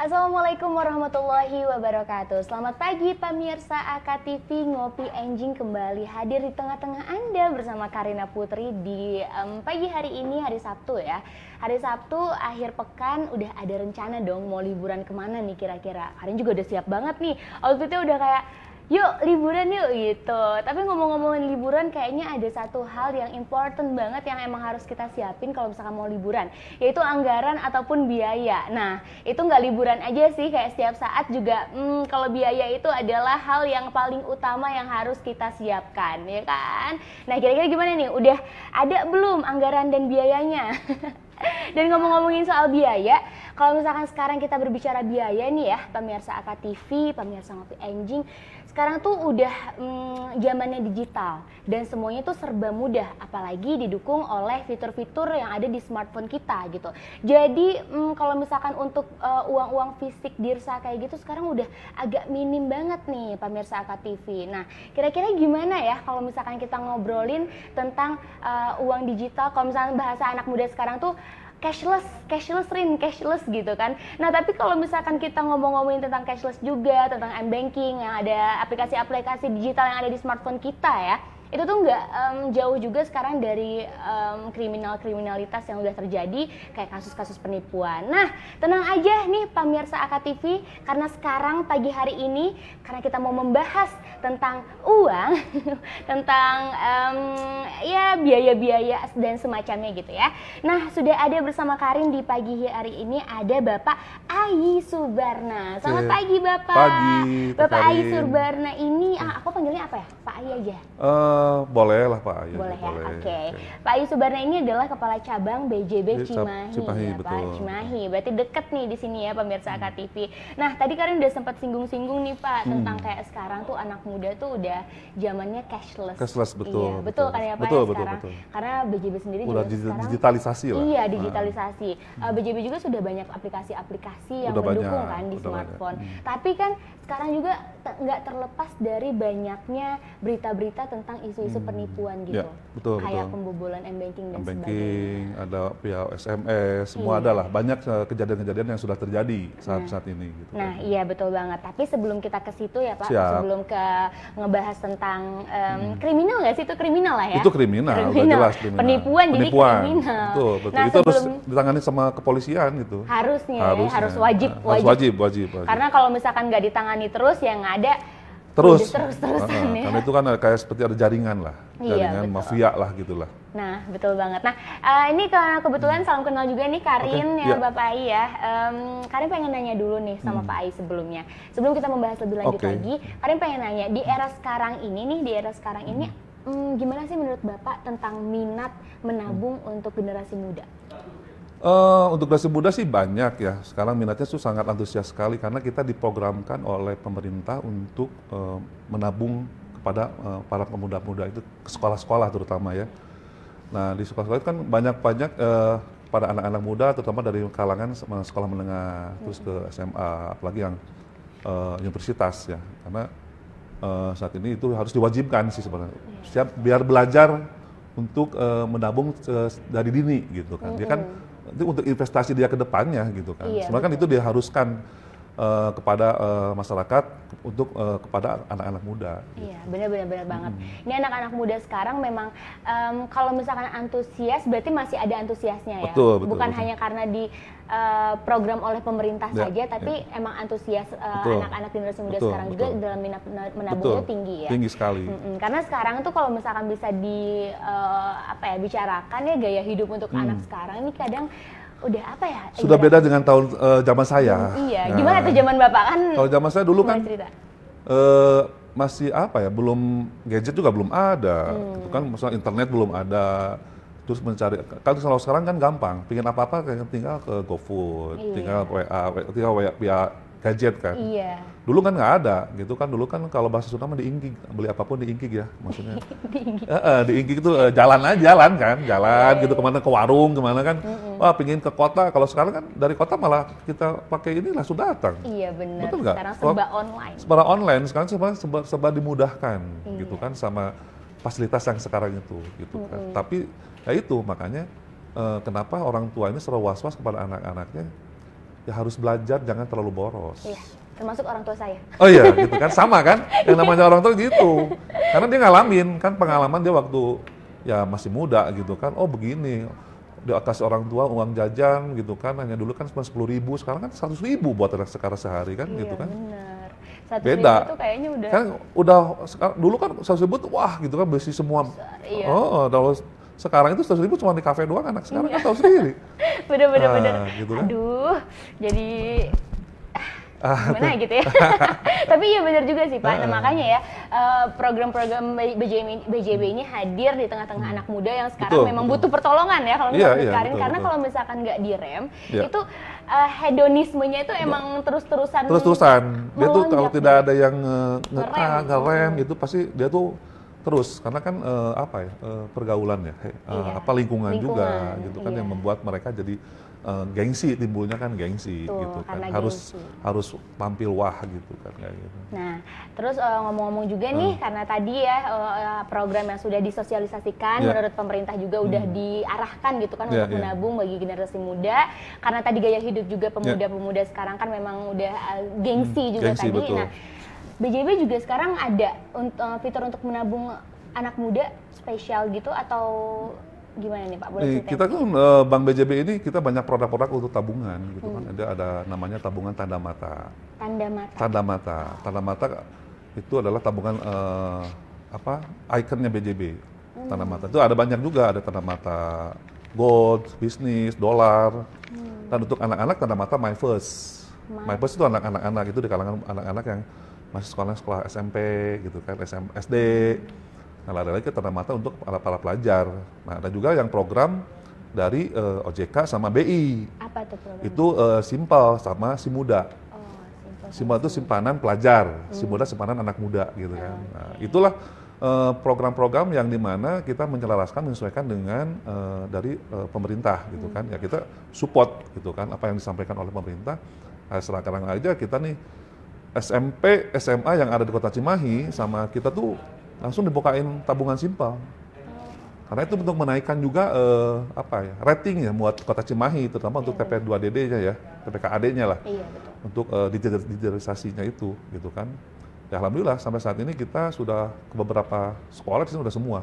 Assalamualaikum warahmatullahi wabarakatuh Selamat pagi pemirsa AKTV Ngopi Enjing kembali hadir di tengah-tengah Anda bersama Karina Putri di um, pagi hari ini hari Sabtu ya Hari Sabtu akhir pekan udah ada rencana dong mau liburan kemana nih kira-kira Karin juga udah siap banget nih outfitnya udah kayak yuk liburan yuk gitu tapi ngomong-ngomongin liburan kayaknya ada satu hal yang important banget yang emang harus kita siapin kalau misalkan mau liburan yaitu anggaran ataupun biaya nah itu nggak liburan aja sih kayak setiap saat juga hmm, kalau biaya itu adalah hal yang paling utama yang harus kita siapkan ya kan nah kira-kira gimana nih udah ada belum anggaran dan biayanya Dan ngomong-ngomongin soal biaya, kalau misalkan sekarang kita berbicara biaya nih ya, pemirsa AKTV, pemirsa Ngopi Anjing, sekarang tuh udah mm, zamannya digital dan semuanya tuh serba mudah apalagi didukung oleh fitur-fitur yang ada di smartphone kita gitu jadi mm, kalau misalkan untuk uang eh, uang-uang fisik dirsa kayak gitu sekarang udah agak minim banget nih pemirsa KTV nah kira-kira gimana ya kalau misalkan kita ngobrolin tentang uh, uang digital kalau misalkan bahasa anak muda sekarang tuh cashless, cashless rin, cashless gitu kan. Nah tapi kalau misalkan kita ngomong-ngomongin tentang cashless juga, tentang m-banking yang ada aplikasi-aplikasi digital yang ada di smartphone kita ya, itu tuh nggak um, jauh juga sekarang dari um, kriminal kriminalitas yang udah terjadi kayak kasus-kasus penipuan. Nah tenang aja nih pemirsa AKTV karena sekarang pagi hari ini karena kita mau membahas tentang uang, tentang um, ya biaya-biaya dan semacamnya gitu ya. Nah, sudah ada bersama Karin di pagi hari ini ada Bapak Ayi Subarna. Selamat pagi Bapak. Pagi. Bapak Ayi Subarna ini ah, aku panggilnya apa ya? Pak Ayi aja. Uh, boleh lah Pak Ayi. Boleh ya. Oke. Okay. Okay. Pak Ayi Subarna ini adalah kepala cabang BJB iya, Cimahi. Cimahi ya, betul. Pak Cimahi. Berarti deket nih di sini ya pemirsa hmm. KTV. Nah, tadi Karin udah sempat singgung-singgung nih Pak hmm. tentang kayak sekarang tuh anak muda tuh udah zamannya cashless. Cashless iya, betul. Iya, betul, betul kan ya Pak betul, ya, betul, sekarang. Betul, betul. Karena BJB sendiri udah juga sekarang digitalisasi lah. Iya, ah. digitalisasi. Nah. Hmm. Uh, BJB juga sudah banyak aplikasi-aplikasi yang udah mendukung banyak, kan di smartphone. Banyak. Hmm. Tapi kan sekarang juga nggak te terlepas dari banyaknya berita-berita tentang isu-isu hmm. penipuan ya, gitu. Ya, betul, Kayak betul. pembobolan m-banking dan m-banking, ada pihak SMS, semua iya. adalah. Banyak eh, kejadian-kejadian yang sudah terjadi saat-saat nah. ini. Gitu. Nah iya betul banget. Tapi sebelum kita ke situ ya Pak, Siap. sebelum ke ngebahas tentang um, hmm. kriminal nggak sih? Itu kriminal lah ya? Itu kriminal, kriminal. udah jelas kriminal. Penipuan, penipuan. jadi kriminal. Betul, betul. Nah, itu harus ditangani sama kepolisian gitu. Harusnya, ya, harusnya. harus wajib. Wajib, harus wajib, wajib, wajib. Karena kalau misalkan nggak ditangani dijalani terus yang ada terus terus terus nah, ya. karena itu kan kayak seperti ada jaringan lah iya, jaringan iya, mafia lah gitulah nah betul banget nah uh, ini karena kebetulan hmm. salam kenal juga nih Karin okay, ya yeah. Bapak Ai ya um, Karin pengen nanya dulu nih sama hmm. Pak Ai sebelumnya sebelum kita membahas lebih lanjut okay. lagi Karin pengen nanya di era sekarang ini nih di era sekarang ini hmm, hmm gimana sih menurut Bapak tentang minat menabung hmm. untuk generasi muda Uh, untuk generasi muda sih banyak ya. Sekarang minatnya tuh sangat antusias sekali karena kita diprogramkan oleh pemerintah untuk uh, menabung kepada uh, para pemuda-pemuda itu ke sekolah-sekolah terutama ya. Nah di sekolah-sekolah itu kan banyak-banyak uh, pada anak-anak muda terutama dari kalangan sekolah menengah hmm. terus ke SMA apalagi yang uh, universitas ya karena uh, saat ini itu harus diwajibkan sih sebenarnya. Iya. Siap biar belajar untuk uh, menabung uh, dari dini gitu kan. Dia kan nanti untuk investasi dia ke depannya gitu kan. Iya, Sebenarnya kan itu diharuskan uh, kepada uh, masyarakat untuk uh, kepada anak-anak muda. Gitu. Iya, benar-benar benar banget. Hmm. Ini anak-anak muda sekarang memang um, kalau misalkan antusias berarti masih ada antusiasnya ya. Betul, betul, Bukan betul. hanya karena di program oleh pemerintah ya, saja tapi ya. emang antusias anak anak-anak generasi muda betul, sekarang betul. juga dalam minat menabungnya tinggi ya. Tinggi sekali. mm hmm Karena sekarang tuh kalau misalkan bisa di uh, apa ya bicarakan ya gaya hidup untuk hmm. anak sekarang ini kadang udah apa ya? Sudah beda dengan tahun uh, zaman saya. Hmm, iya, nah, gimana tuh zaman Bapak kan? Kalau zaman saya dulu kan Uh, masih apa ya? Belum gadget juga belum ada. Hmm. Gitu kan misalnya internet belum ada. Terus mencari kan kalau sekarang kan gampang, pingin apa-apa kan tinggal ke GoFood, iya. tinggal WA, tinggal WA, gadget kan. Iya. Dulu kan nggak ada, gitu kan. Dulu kan kalau bahasa Sunda mah diinggig, beli apapun diinggig ya, maksudnya. Di E -e, itu e, jalan aja, jalan kan, jalan iya, gitu iya. kemana ke warung, kemana kan. Mm-mm. Wah, pingin ke kota. Kalau sekarang kan dari kota malah kita pakai ini langsung datang. Iya benar. Betul nggak? Sekarang serba online. Serba online sekarang serba serba, serba dimudahkan, iya. gitu kan, sama fasilitas yang sekarang itu, gitu kan. mm kan. Tapi ya itu makanya. E, kenapa orang tua ini selalu was-was kepada anak-anaknya ya harus belajar jangan terlalu boros. Iya, termasuk orang tua saya. Oh iya, gitu kan sama kan? Yang namanya orang tua gitu. Karena dia ngalamin kan pengalaman dia waktu ya masih muda gitu kan. Oh begini di atas orang tua uang jajan gitu kan hanya dulu kan cuma sepuluh ribu sekarang kan seratus ribu buat anak sekarang sehari kan gitu iya, gitu kan Satu beda ribu kayaknya udah kan udah dulu kan seratus ribu wah gitu kan besi semua iya. oh kalau oh, sekarang itu seratus ribu cuma di kafe doang anak sekarang kan iya. tahu sendiri. bener bener nah, bener. Gitu kan? Aduh, jadi ah, gimana gitu ya. Tapi ya benar juga sih Pak. Nah, ah. makanya ya eh, program-program BJB, BJB ini hadir di tengah-tengah hmm. anak muda yang sekarang betul, memang betul. butuh pertolongan ya kalau iya, misalkan yeah, iya, karena kalau misalkan nggak direm yeah. itu uh, hedonismenya itu emang terus-terusan terus-terusan dia tuh kalau tidak ada yang eh, ngerem ngerem gitu. gitu pasti dia tuh terus karena kan uh, apa ya uh, eh, pergaulannya uh, eh, iya. apa lingkungan, lingkungan juga gitu kan iya. yang membuat mereka jadi uh, gengsi timbulnya kan gengsi Tuh, gitu kan harus gengsi. harus tampil wah gitu kan kayak gitu. Nah, terus ngomong ngomong-ngomong juga uh. nih hmm. karena tadi ya uh, program yang sudah disosialisasikan yeah. menurut pemerintah juga hmm. udah diarahkan gitu kan yeah, untuk yeah. menabung bagi generasi muda karena tadi gaya hidup juga iya. pemuda-pemuda sekarang kan memang udah uh, gengsi hmm, juga gengsi, tadi. Betul. Nah, BJB juga sekarang ada untuk eh, fitur untuk menabung anak muda spesial gitu atau gimana nih Pak? Boleh eh, kita kan uh, Bank BJB ini kita banyak produk-produk untuk tabungan gitu kan. hmm. kan. Ada ada namanya tabungan tanda mata. Tanda mata. Tanda mata. Tanda mata itu adalah tabungan uh, apa? Ikonnya BJB. Hmm. Tanda mata itu ada banyak juga ada tanda mata gold, bisnis, dolar. Hmm. Dan untuk anak-anak tanda mata My First. My, My First itu anak-anak anak itu di kalangan anak-anak yang masih sekolah sekolah SMP gitu kan SM, SD nah ada lagi tanah mata untuk para, para pelajar nah ada juga yang program dari uh, eh, OJK sama BI apa itu program itu uh, eh, simpel sama si muda oh, simpel itu simpanan pelajar hmm. si muda simpanan anak muda gitu kan okay. Ah, nah, itulah eh, program-program uh, yang dimana kita menyelaraskan menyesuaikan dengan uh, dari uh, pemerintah gitu kan. hmm. kan ya kita support gitu kan apa yang disampaikan oleh pemerintah nah, sekarang aja kita nih SMP, SMA yang ada di kota Cimahi sama kita tuh langsung dibukain tabungan simpel. Karena itu untuk menaikkan juga eh, apa ya rating ya buat kota Cimahi, terutama untuk iya. TP2DD-nya ya, TPKAD-nya lah, iya, untuk eh, digitalisasinya itu gitu kan. Ya alhamdulillah sampai saat ini kita sudah ke beberapa sekolah di sini sudah semua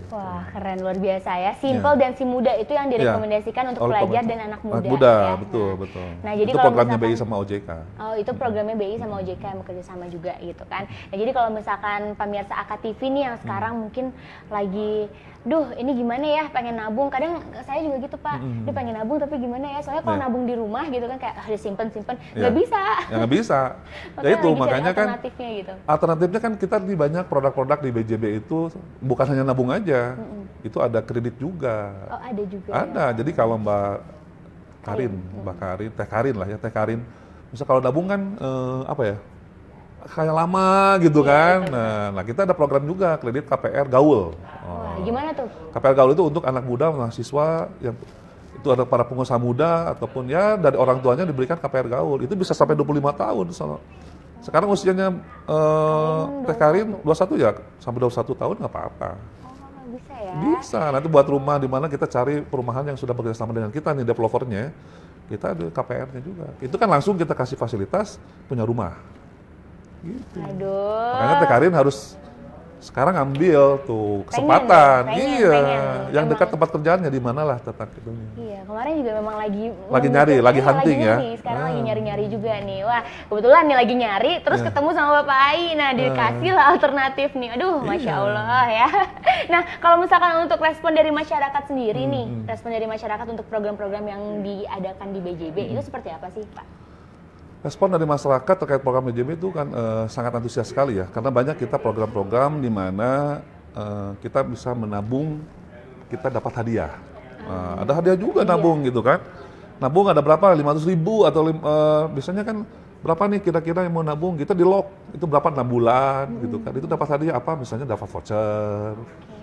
gitu. Wah keren luar biasa ya. Simple yeah. dan si muda itu yang ya. direkomendasikan yeah. untuk All pelajar dan anak muda. Anak muda ya. betul nah. betul. Nah jadi itu kalau programnya misalkan, BI sama OJK. Oh itu programnya BI sama OJK yang bekerja sama juga gitu kan. Nah jadi kalau misalkan pemirsa AKTV nih yang mm. sekarang hmm. mungkin lagi duh ini gimana ya pengen nabung kadang saya juga gitu pak mm-hmm. dia pengen nabung tapi gimana ya soalnya kalau yeah. nabung di rumah gitu kan kayak harus ah, simpen simpen iya. nggak yeah. bisa ya nggak bisa ya itu makanya kan alternatifnya gitu alternatifnya kan kita di banyak produk-produk di BJB itu bukan hanya nabung aja mm-hmm. itu ada kredit juga oh ada juga ya? ada ya. jadi kalau mbak Karin, Karin. Iya. mbak Karin Teh Karin lah ya Teh Karin misal kalau nabung kan eh, apa ya kayak lama gitu iya, kan. Iya. Nah, nah kita ada program juga kredit KPR Gaul. Wah, oh. gimana tuh? KPR Gaul itu untuk anak muda mahasiswa yang itu ada para pengusaha muda ataupun ya dari orang tuanya diberikan KPR Gaul. Itu bisa sampai 25 tahun. Sekarang usianya eh Teh Karin 21 ya, sampai 21 tahun nggak apa-apa. Oh, bisa ya? Bisa, nanti buat rumah di mana kita cari perumahan yang sudah bekerja sama dengan kita nih developernya, kita ada KPR-nya juga. Itu kan langsung kita kasih fasilitas punya rumah. Gitu. Aduh. Makanya Teh Karin harus sekarang ambil tuh kesempatan pengen, pengen, iya pengen. yang dekat tempat kerjanya di mana lah tetap itu iya kemarin juga memang lagi lagi nyari lagi iya, hunting lagi ya nyari. sekarang hmm. lagi ah. nyari nyari juga nih wah kebetulan nih lagi nyari terus yeah. ketemu sama bapak Ai nah dikasih lah ah. alternatif nih aduh yeah. masya allah ya nah kalau misalkan untuk respon dari masyarakat sendiri hmm. nih hmm. respon dari masyarakat untuk program-program yang diadakan di BJB hmm, hmm. itu seperti apa sih pak Respon dari masyarakat terkait program DJB e itu kan uh, sangat antusias sekali ya, karena banyak kita program-program di mana uh, kita bisa menabung, kita dapat hadiah. Uh, ada hadiah juga iya. nabung gitu kan. Nabung ada berapa? 500 ribu atau uh, biasanya kan berapa nih kira-kira yang mau nabung? Kita di lock, itu berapa enam bulan gitu kan. Itu dapat hadiah apa? Misalnya dapat voucher,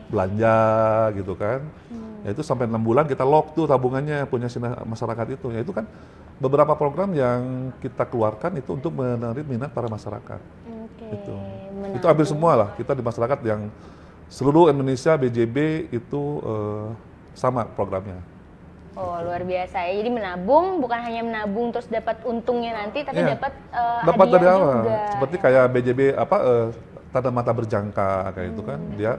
belanja gitu kan. Hmm. Ya itu sampai enam bulan kita lock tuh tabungannya punya masyarakat itu. Ya itu kan beberapa program yang kita keluarkan itu untuk menarik minat para masyarakat. Okay. Itu. Itu hampir semua lah kita di masyarakat yang seluruh Indonesia BJB itu uh, sama programnya. Oh luar biasa ya. Jadi menabung bukan hanya menabung terus dapat untungnya nanti, tapi yeah. dapat uh, dapat dari awal. Juga. Seperti kayak BJB apa uh, tanda mata berjangka kayak gitu kan. hmm. itu kan dia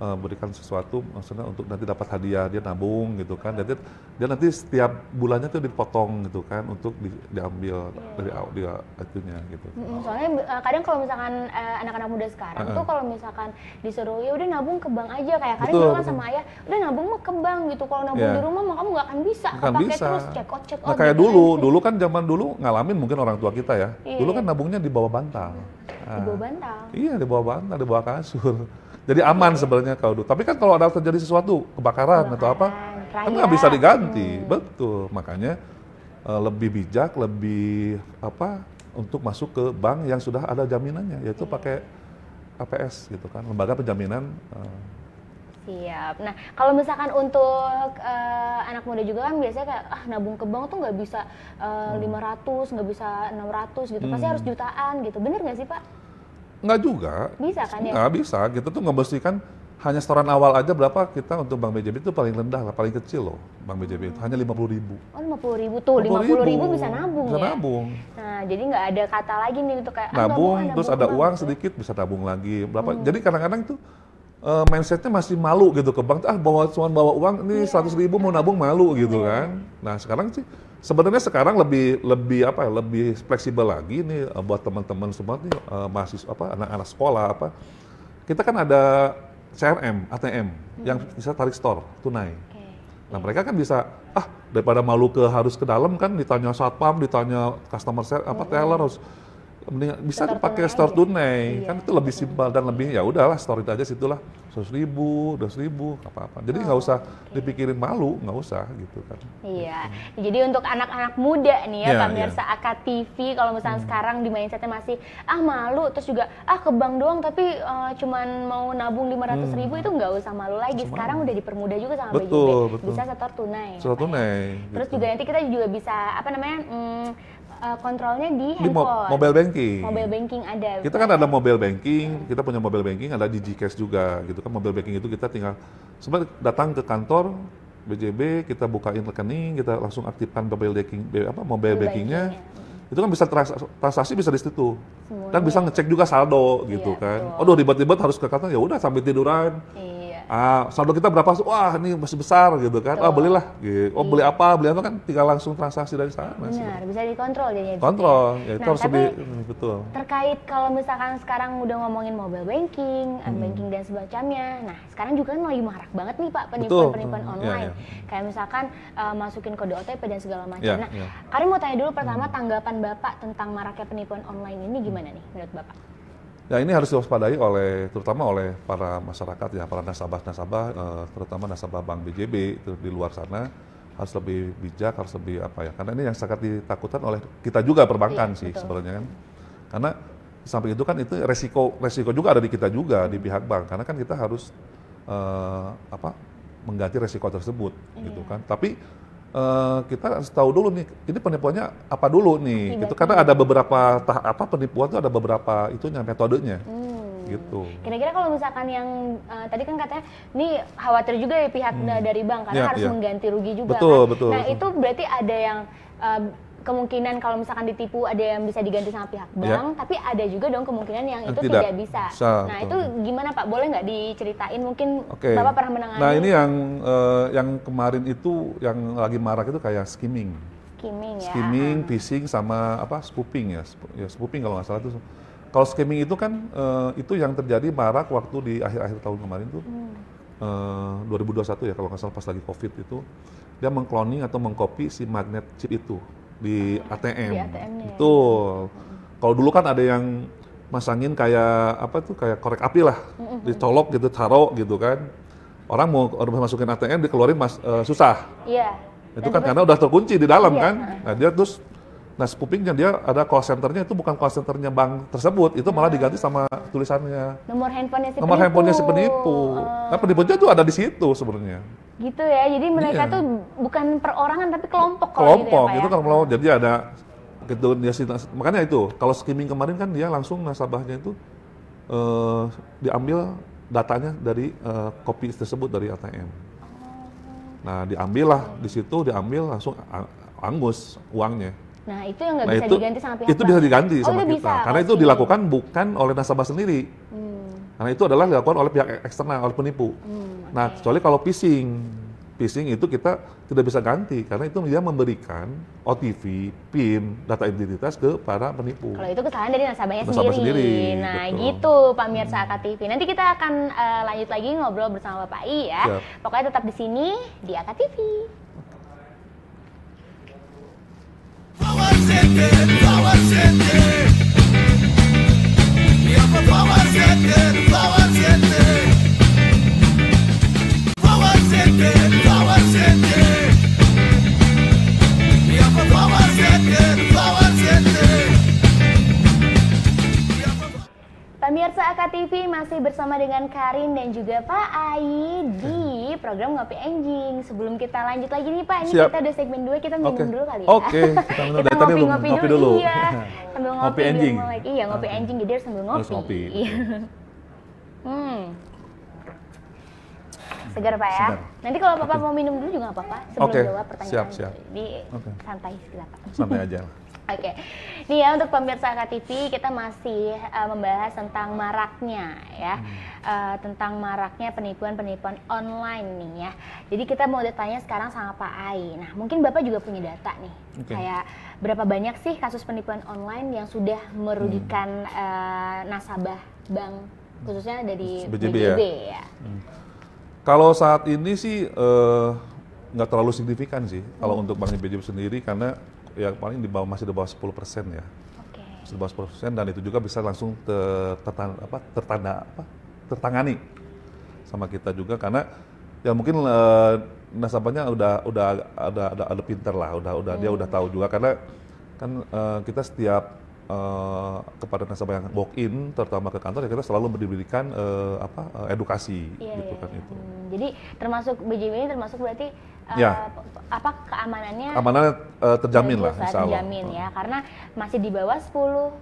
uh, eh, berikan sesuatu maksudnya untuk nanti dapat hadiah dia nabung gitu kan jadi dia nanti setiap bulannya tuh dipotong gitu kan untuk di, diambil iya. dari dia itunya gitu soalnya eh, kadang kalau misalkan eh, anak-anak muda sekarang uh huh tuh kalau misalkan disuruh ya udah nabung ke bank aja kayak kadang dulu kan sama ayah udah nabung mah ke bank gitu kalau nabung yeah. di rumah mah kamu nggak akan bisa nggak bisa terus check out check nah, out nah, kayak gitu. Kan. dulu dulu kan zaman dulu ngalamin mungkin orang tua kita ya yeah. dulu iya. kan nabungnya di bawah bantal di bawah nah. bantal iya di bawah bantal di bawah kasur jadi aman sebenarnya kalau dulu. Tapi kan kalau ada terjadi sesuatu kebakaran, atau apa, raya. kan nggak bisa iya. diganti. Hmm. Betul. Makanya uh, lebih bijak, lebih apa untuk masuk ke bank yang sudah ada jaminannya, yaitu hmm. pakai APS gitu kan, lembaga penjaminan. Uh, Siap. Nah, kalau misalkan untuk uh, anak muda juga kan biasanya kayak ah nabung ke bank tuh nggak bisa uh, hmm. 500, nggak bisa 600 gitu. Hmm. Pasti harus jutaan gitu. Bener nggak sih, Pak? Nggak juga. Bisa kan ya? Nggak bisa. Kita tuh ngebersihkan hanya setoran awal aja berapa kita untuk Bank BJB itu paling rendah lah, paling kecil loh Bank BJB itu hanya lima puluh ribu. Oh lima puluh ribu tuh, lima puluh ribu bisa nabung bisa ya? nabung. Nah jadi nggak ada kata lagi nih untuk kayak ah, nabung, terus ada uang sedikit bisa nabung lagi berapa. Hmm. Jadi kadang-kadang tuh uh, mindsetnya masih malu gitu ke bank ah bawa cuma bawa uang ini iya. seratus 100 ribu mau nabung malu gitu yeah. kan. Nah sekarang sih Sebenarnya sekarang lebih lebih apa ya, lebih fleksibel lagi nih eh, buat teman-teman semua nih uh, mahasiswa apa anak-anak sekolah apa kita kan ada CRM, ATM hmm. yang bisa tarik store tunai. Okay. Nah mereka kan bisa ah daripada malu ke harus ke dalam kan ditanya satpam, ditanya customer service apa hmm. teller harus bisa pakai store tunai kan iya. kan itu lebih simpel dan lebih ya udahlah store itu aja situlah seratus ribu, dua ribu, apa-apa. Jadi oh, nggak oh, usah okay. dipikirin malu, nggak usah gitu kan. Iya, hmm. jadi untuk anak-anak muda nih ya, yeah, pemirsa yeah. Akad TV, kalau misalnya hmm. sekarang di mindsetnya masih ah malu, terus juga ah ke bank doang, tapi uh, cuman mau nabung lima ratus ribu hmm. itu nggak usah malu lagi. Cuman. Sekarang udah dipermudah juga sama betul, BJB, betul. bisa setor tunai. Setor tunai. Gitu. Terus juga nanti kita juga bisa apa namanya? Hmm, Eh, kontrolnya di, di mobile banking. Mobile banking ada. Kita kan ada ya? mobile banking, kita punya mobile banking ada di cash juga gitu kan. Mobile banking itu kita tinggal sempat datang ke kantor BJB, kita bukain rekening, kita langsung aktifkan mobile banking apa mobile bankingnya. Banking itu kan bisa transaksi bisa di situ dan bisa ngecek juga saldo gitu iya, kan. Aduh ribet-ribet harus ke kantor ya udah sambil tiduran. Iya Ah, saldo kita berapa? Wah, ini masih besar gitu kan. Oh Ah, belilah. Gitu. Oh, beli iya. apa? Beli apa kan tinggal langsung transaksi dari sana. Benar, sih. bisa dikontrol jadinya. Kontrol, ya, itu nah, harus tapi, lebih hmm, betul. Terkait kalau misalkan sekarang udah ngomongin mobile banking, hmm. banking dan sebagainya. Nah, sekarang juga kan lagi marak banget nih Pak penipuan-penipuan hmm. Iya, online. Ya, ya. Kayak misalkan uh, masukin kode OTP dan segala macam. Ya, nah, ya. Karim mau tanya dulu pertama hmm. tanggapan Bapak tentang maraknya penipuan online ini gimana nih menurut Bapak? Ya ini harus diwaspadai oleh terutama oleh para masyarakat ya, para nasabah-nasabah, eh, terutama nasabah Bank BJB di luar sana harus lebih bijak, harus lebih apa ya? Karena ini yang sangat ditakutkan oleh kita juga perbankan iya, sih betul. sebenarnya kan. Karena samping itu kan itu resiko resiko juga ada di kita juga di pihak bank. Karena kan kita harus eh, apa mengganti resiko tersebut gitu iya. gitu kan. Tapi Uh, kita harus tahu dulu nih, ini penipuannya apa dulu nih, Akibatnya. gitu. Karena ada beberapa tahap apa penipuan itu ada beberapa itunya metodenya. Hmm. gitu. Kira-kira kalau misalkan yang uh, tadi kan katanya, ini khawatir juga ya pihak hmm. dari bank karena ya, harus ya. mengganti rugi juga. Betul, kan? betul. Nah betul. itu berarti ada yang eh, kemungkinan kalau misalkan ditipu ada yang bisa diganti sama pihak ya. bank, ya. tapi ada juga dong kemungkinan yang itu tidak, tidak bisa. bisa. Nah itu gimana Pak? Boleh nggak diceritain? Mungkin okay. Bapak pernah menangani. Nah ini yang uh, yang kemarin itu yang lagi marak itu kayak skimming. Skimming ya. Skimming, phishing sama apa? Spoofing ya. ya spoofing kalau nggak salah itu. Kalau skimming itu kan uh, itu yang terjadi marak waktu di akhir-akhir tahun kemarin tuh. Hmm. Eh, uh, 2021 ya kalau nggak salah pas lagi covid itu dia mengkloning atau mengcopy si magnet chip itu di ATM. Di ya. Betul. Kalau dulu kan ada yang masangin kayak apa tuh kayak korek api lah, dicolok gitu, taruh gitu kan. Orang mau orang masukin ATM dikeluarin mas, uh, susah. Iya. Itu kan Dan kan karena udah terkunci di dalam iya. kan. Nah, dia terus Nah, spoofingnya dia ada call centernya itu bukan call centernya bank tersebut, itu malah iya. diganti sama tulisannya. Nomor handphonenya si penipu Nomor handphonenya si penipu. Uh. Nah, oh. penipunya tuh ada di situ sebenarnya. Gitu ya. Jadi mereka iya. tuh bukan perorangan tapi kelompok Kelompok gitu ya, Pak, kan, ya? kalau Jadi ada gitu dia makanya itu kalau skimming kemarin kan dia langsung nasabahnya itu uh, diambil datanya dari kopi eh, tersebut dari ATM. Nah, diambil lah di situ diambil langsung angus uangnya. Nah, itu yang nggak nah, bisa itu, diganti sama pihak Itu bisa diganti oh, sama kita. Bisa, Karena pasti. itu dilakukan bukan oleh nasabah sendiri. Hmm. Karena itu adalah dilakukan oleh pihak eksternal, oleh penipu. Hmm, okay. Nah, kecuali kalau phishing. Phishing itu kita tidak bisa ganti karena itu dia memberikan OTP, PIN, data identitas ke para penipu. Kalau itu kesalahan dari nasabahnya Nasabah sendiri. sendiri. Nah, betul. gitu Mirsa hmm. AKTV. Nanti kita akan uh, lanjut lagi ngobrol bersama Bapak I ya. Siap. Pokoknya tetap di sini di AKTV. Power siete, power siete. Pemirsa AK TV masih bersama dengan Karin dan juga Pak Ai di program Ngopi Enjing. Sebelum kita lanjut lagi nih Pak, ini Siap. kita udah segmen 2, kita minum okay. dulu kali ya. Oke, okay. kita minum ngopi iya, ngopi, ngopi dulu. Iya, sambil ngopi, ngopi enjing. Mulai, iya, ngopi okay. enjing, jadi sambil ngopi. Harus ngopi. hmm. Segar Pak ya. Segar. Nanti kalau Bapak okay. mau minum dulu juga apa-apa sebelum okay. jawab pertanyaan. Siap, siap. Jadi okay. santai silakan. Santai aja. Oke, ini ya untuk pemirsa KTV kita masih uh, membahas tentang maraknya ya, uh, tentang maraknya penipuan-penipuan online nih ya. Jadi kita mau tanya sekarang sama Pak Ai. Nah, mungkin Bapak juga punya data nih, okay. kayak berapa banyak sih kasus penipuan online yang sudah merugikan hmm. uh, nasabah bank khususnya dari BJB, BJB ya. ya. Hmm. Kalau saat ini sih nggak uh, terlalu signifikan sih hmm. kalau untuk bank BJB sendiri karena ya paling di bawah masih di bawah 10 persen ya. Okay. Masih di bawah 10 persen dan itu juga bisa langsung ter, tertanda, apa, tertanda apa tertangani sama kita juga karena ya mungkin e, nasabahnya udah udah ada ada ada pinter lah udah udah hmm. dia iya. udah tahu juga karena kan e, kita setiap e, kepada nasabah yang walk in terutama ke kantor ya kita selalu memberikan e, apa edukasi yeah, gitu yeah, kan itu. Hmm, jadi termasuk BJB ini termasuk berarti ya. Eh, apa keamanannya keamanannya uh, terjamin lah insya Allah. terjamin ya hmm. karena masih di bawah 10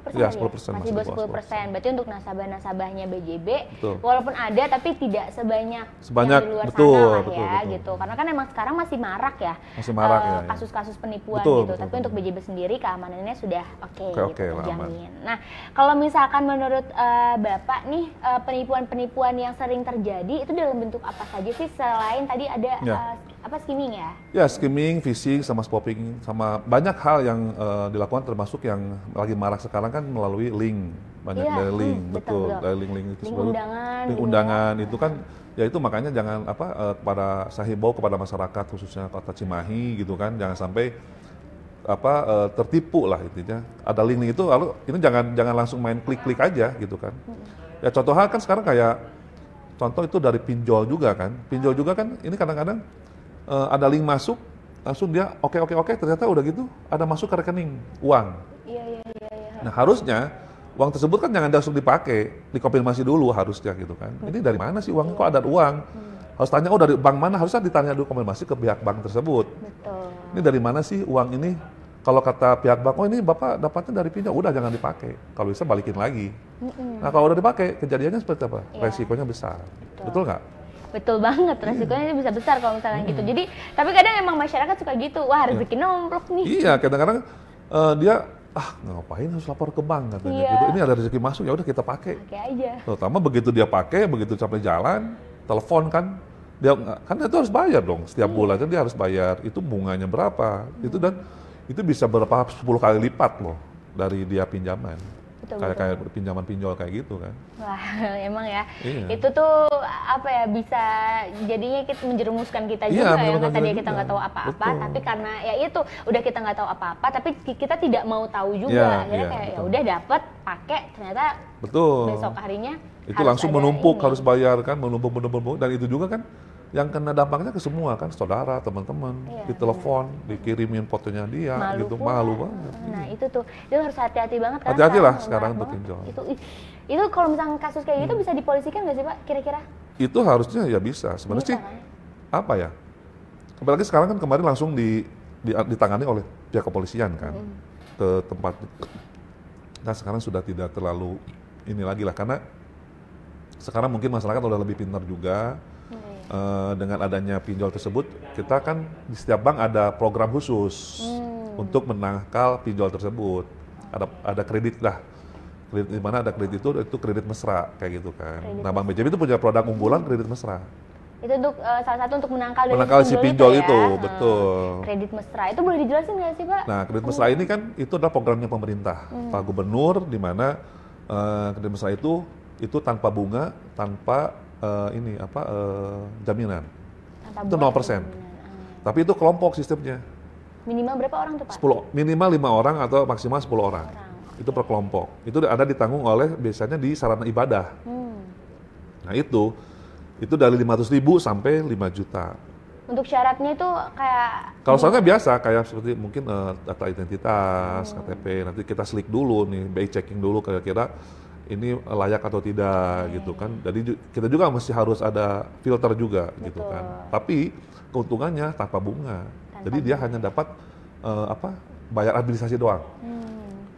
persen ya, 10 ya? Masih, di bawah 10 persen berarti untuk nasabah-nasabahnya BJB betul. walaupun ada tapi tidak sebanyak sebanyak di luar betul, sana lah ya betul. gitu karena kan emang sekarang masih marak ya masih marak uh, ya kasus-kasus penipuan betul, gitu betul, tapi betul. untuk BJB sendiri keamanannya sudah oke okay, okay, gitu, terjamin nah kalau misalkan menurut uh, bapak nih penipuan-penipuan uh, yang sering terjadi itu dalam bentuk apa saja sih selain tadi ada ya. uh, apa skimming ya? Ya skimming, phishing, sama spoofing, sama banyak hal yang uh, dilakukan termasuk yang lagi marak sekarang kan melalui link banyak iya, dari link hmm, betul, betul dari link link itu link undangan link gitu ya. undangan itu kan ya itu makanya jangan apa uh, kepada sahibau kepada masyarakat khususnya kota Cimahi gitu kan jangan sampai apa uh, tertipu lah intinya ada link link itu lalu ini jangan jangan langsung main klik klik aja gitu kan hmm. ya contoh hal kan sekarang kayak contoh itu dari pinjol juga kan pinjol juga kan ini kadang-kadang uh, ada link masuk, langsung dia oke okay, oke okay, oke, okay, ternyata udah gitu ada masuk ke rekening uang. Iya iya iya. Ya. Nah harusnya uang tersebut kan jangan langsung dipakai, dikonfirmasi dulu harusnya gitu kan. Hmm. Ini dari mana sih uangnya? Kok ada uang? Hmm. Harus tanya, oh dari bank mana? Harusnya ditanya dulu konfirmasi ke pihak bank tersebut. Betul. Ini dari mana sih uang ini? Kalau kata pihak bank, oh ini bapak dapatnya dari pinjam, udah jangan dipakai. Kalau bisa balikin lagi. Mm -mm. Nah kalau udah dipakai, kejadiannya seperti apa? Yeah. Resikonya besar. Betul nggak? betul banget iya. resikonya ini bisa besar kalau misalnya hmm. gitu jadi tapi kadang emang masyarakat suka gitu wah iya. rezeki yeah. nomplok nih iya kadang-kadang uh, dia ah ngapain harus lapor ke bank katanya yeah. gitu ini ada rezeki masuk ya udah kita pakai pakai aja terutama begitu dia pakai begitu sampai jalan telepon kan dia kan itu harus bayar dong setiap hmm. Iya. bulan kan dia harus bayar itu bunganya berapa hmm. itu dan itu bisa berapa sepuluh kali lipat loh dari dia pinjaman betul, kayak betul. kayak pinjaman pinjol kayak gitu kan wah emang ya iya. itu tuh apa ya bisa jadinya kita menjerumuskan kita iya, juga yang ya, tadi ya kita nggak tahu apa-apa tapi karena ya itu udah kita nggak tahu apa-apa tapi kita tidak mau tahu juga ya, akhirnya iya, kayak ya udah dapat pakai ternyata betul besok harinya itu langsung menumpuk ini. harus bayar kan menumpuk menumpuk dan itu juga kan yang kena dampaknya ke semua kan saudara teman-teman iya, ditelepon iya. dikirimin fotonya dia malu gitu pula. malu banget nah itu tuh itu harus hati-hati banget kan hati-hati lah sekarang untuk pinjol itu itu kalau misalnya kasus kayak gitu hmm. bisa dipolisikan nggak sih pak kira-kira itu harusnya ya bisa sebenarnya sih kan? apa ya apalagi sekarang kan kemarin langsung di, di ditangani oleh pihak kepolisian kan hmm. ke tempat nah sekarang sudah tidak terlalu ini lagi lah karena sekarang mungkin masyarakat udah lebih pintar juga Eh, dengan adanya pinjol tersebut, kita kan di setiap bank ada program khusus hmm. untuk menangkal pinjol tersebut. Ada ada kredit lah. Kredit di mana ada kredit itu itu kredit mesra kayak gitu kan. Kredit nah, Bank BJB itu punya produk unggulan kredit mesra. Itu untuk uh, salah satu untuk menangkal dari menangkal si pinjol itu, ya? itu betul. betul. Kredit mesra itu boleh dijelasin nggak sih, Pak? Nah, kredit mesra ini kan itu adalah programnya pemerintah, hmm. Pak Gubernur di mana uh, kredit mesra itu itu tanpa bunga, tanpa uh, ini apa uh, jaminan. itu 0%. persen. Ah. Tapi itu kelompok sistemnya. Minimal berapa orang tuh, Pak? 10, minimal lima orang atau maksimal 10 orang. orang. Itu per kelompok. Itu ada ditanggung oleh biasanya di sarana ibadah. Hmm. Nah, itu itu dari ratus ribu sampai 5 juta. Untuk syaratnya itu kayak kalau soalnya biasa kayak seperti mungkin uh, data identitas, hmm. KTP, nanti kita selik dulu nih, bi checking dulu kira-kira ini layak atau tidak hmm. gitu kan. Jadi kita juga masih harus ada filter juga Betul. gitu kan. Tapi keuntungannya tanpa bunga. Tanpa Jadi bunga. dia hanya dapat uh, apa? bayar administrasi doang. Hmm.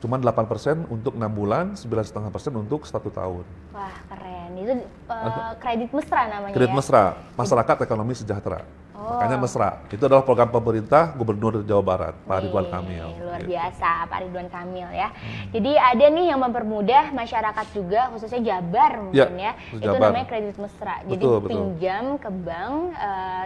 Cuman 8% untuk 6 bulan, 9,5% untuk 1 tahun. Wah, keren. Itu uh, kredit mesra namanya. Kredit ya? mesra, masyarakat ekonomi sejahtera. Oh. Makanya mesra. Itu adalah program pemerintah Gubernur Jawa Barat, Pak Wih, Ridwan Kamil. Luar gitu. biasa, Pak Ridwan Kamil ya. Hmm. Jadi ada nih yang mempermudah masyarakat juga, khususnya Jabar ya, mungkin ya. ya. Itu Jabar. namanya kredit mesra. Betul, Jadi betul. pinjam ke bank, uh,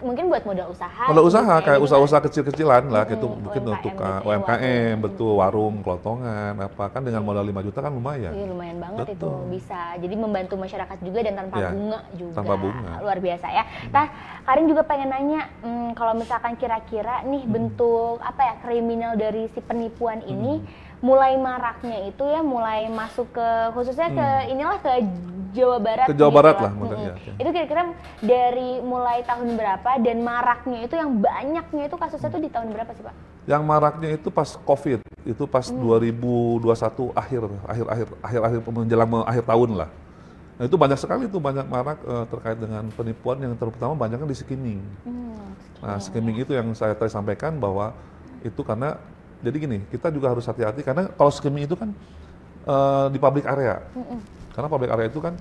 mungkin buat modal usaha. Modal gitu usaha, kayak gitu, usaha-usaha kecil-kecilan lah, hmm, itu Mungkin UMKM untuk gitu, ya, UMKM, warung. betul, warung, kelontongan apa. Kan dengan modal 5 juta kan lumayan. Iya, lumayan banget betul. itu bisa. Jadi membantu masyarakat juga dan tanpa ya, bunga juga. Tanpa bunga. Luar biasa ya. Hmm. Nah, Karin juga pengen nanya, hmm, kalau misalkan kira-kira nih hmm. bentuk apa ya kriminal dari si penipuan hmm. ini mulai maraknya itu ya mulai masuk ke khususnya hmm. ke inilah ke Jawa Barat. Ke Jawa gitu Barat ya. lah, lah hmm. ya, Itu kira-kira dari mulai tahun berapa dan maraknya itu yang banyaknya itu kasusnya itu hmm. di tahun berapa sih Pak? Yang maraknya itu pas COVID, itu pas hmm. 2021 akhir akhir akhir akhir akhir menjelang akhir tahun lah. Nah, itu banyak sekali tuh banyak marak uh, terkait dengan penipuan yang terutama banyak kan di skimming. Hmm, nah, skimming itu yang saya tadi sampaikan bahwa itu karena jadi gini, kita juga harus hati-hati karena kalau skimming itu kan uh, di public area. Hmm, Karena public area itu kan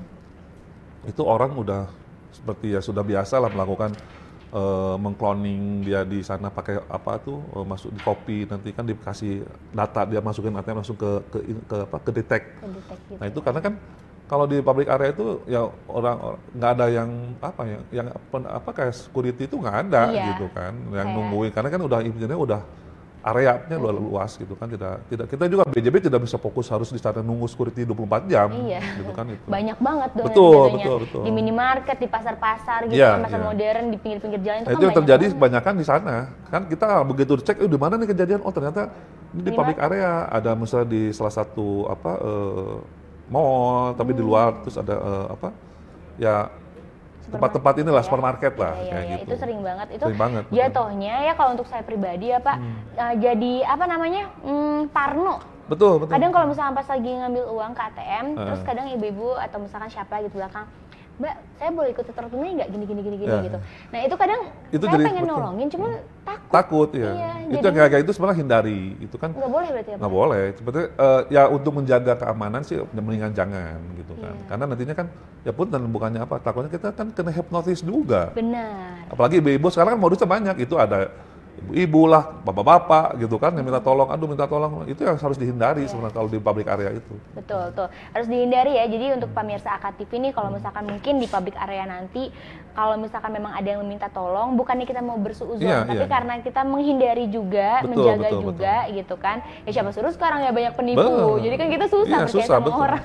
itu orang udah seperti ya sudah biasa lah melakukan uh, eh, mengkloning dia di sana pakai apa tuh uh, masuk di copy nanti kan dikasih data dia masukin nanti langsung ke ke ke apa ke detect. Ke detect gitu. Nah, itu ya. karena kan kalau di public area itu ya orang nggak ada yang apa ya yang apa kayak security itu nggak ada iya. gitu kan yang kayak. nungguin karena kan udah izinnya udah areanya hmm. luas gitu kan tidak tidak kita juga BJB tidak bisa fokus harus di sana nunggu security 24 jam iya. gitu kan itu. banyak banget dong betul, yang betul, betul. di minimarket di pasar-pasar gitu yeah, kan, pasar yeah. modern di pinggir-pinggir jalan itu, nah, kan itu kan yang terjadi kebanyakan di sana kan kita begitu cek eh di mana nih kejadian oh ternyata di public area ada misalnya di salah satu apa eh, mall tapi di luar hmm. terus ada uh, apa ya tempat-tempat gitu inilah ya. supermarket lah ya, ya, kayak ya, gitu. Itu sering banget. Itu sering banget. Jatuhnya ya, ya kalau untuk saya pribadi ya Pak hmm. uh, jadi apa namanya hmm, parno. Betul betul. Kadang kalau misalnya pas lagi ngambil uang ke ATM uh. terus eh. kadang ibu-ibu atau misalkan siapa gitu belakang mbak saya boleh ikut setertunya nggak gini gini gini gini ya. gitu nah itu kadang itu saya jadi, pengen betul. nolongin cuman takut takut ya iya, itu yang kayak itu sebenarnya hindari itu kan nggak boleh berarti ya nggak boleh sebetulnya uh, eh, ya untuk menjaga keamanan sih ya mendingan jangan gitu kan ya. karena nantinya kan ya pun dan bukannya apa takutnya kita kan kena hipnotis juga benar apalagi ibu-ibu sekarang kan modusnya banyak itu ada ibu-ibu lah, bapak-bapak gitu kan yang minta tolong, aduh minta tolong itu yang harus dihindari iya. sebenarnya kalau di public area itu. Betul, tuh harus dihindari ya. Jadi untuk pemirsa TV ini kalau misalkan mungkin di public area nanti kalau misalkan memang ada yang meminta tolong, bukannya kita mau bersuuzon, yeah, tapi yeah. karena kita menghindari juga, betul, menjaga betul, juga betul. gitu kan. Ya siapa suruh sekarang ya banyak penipu, betul. jadi kan kita susah yeah, percaya susah, betul. orang.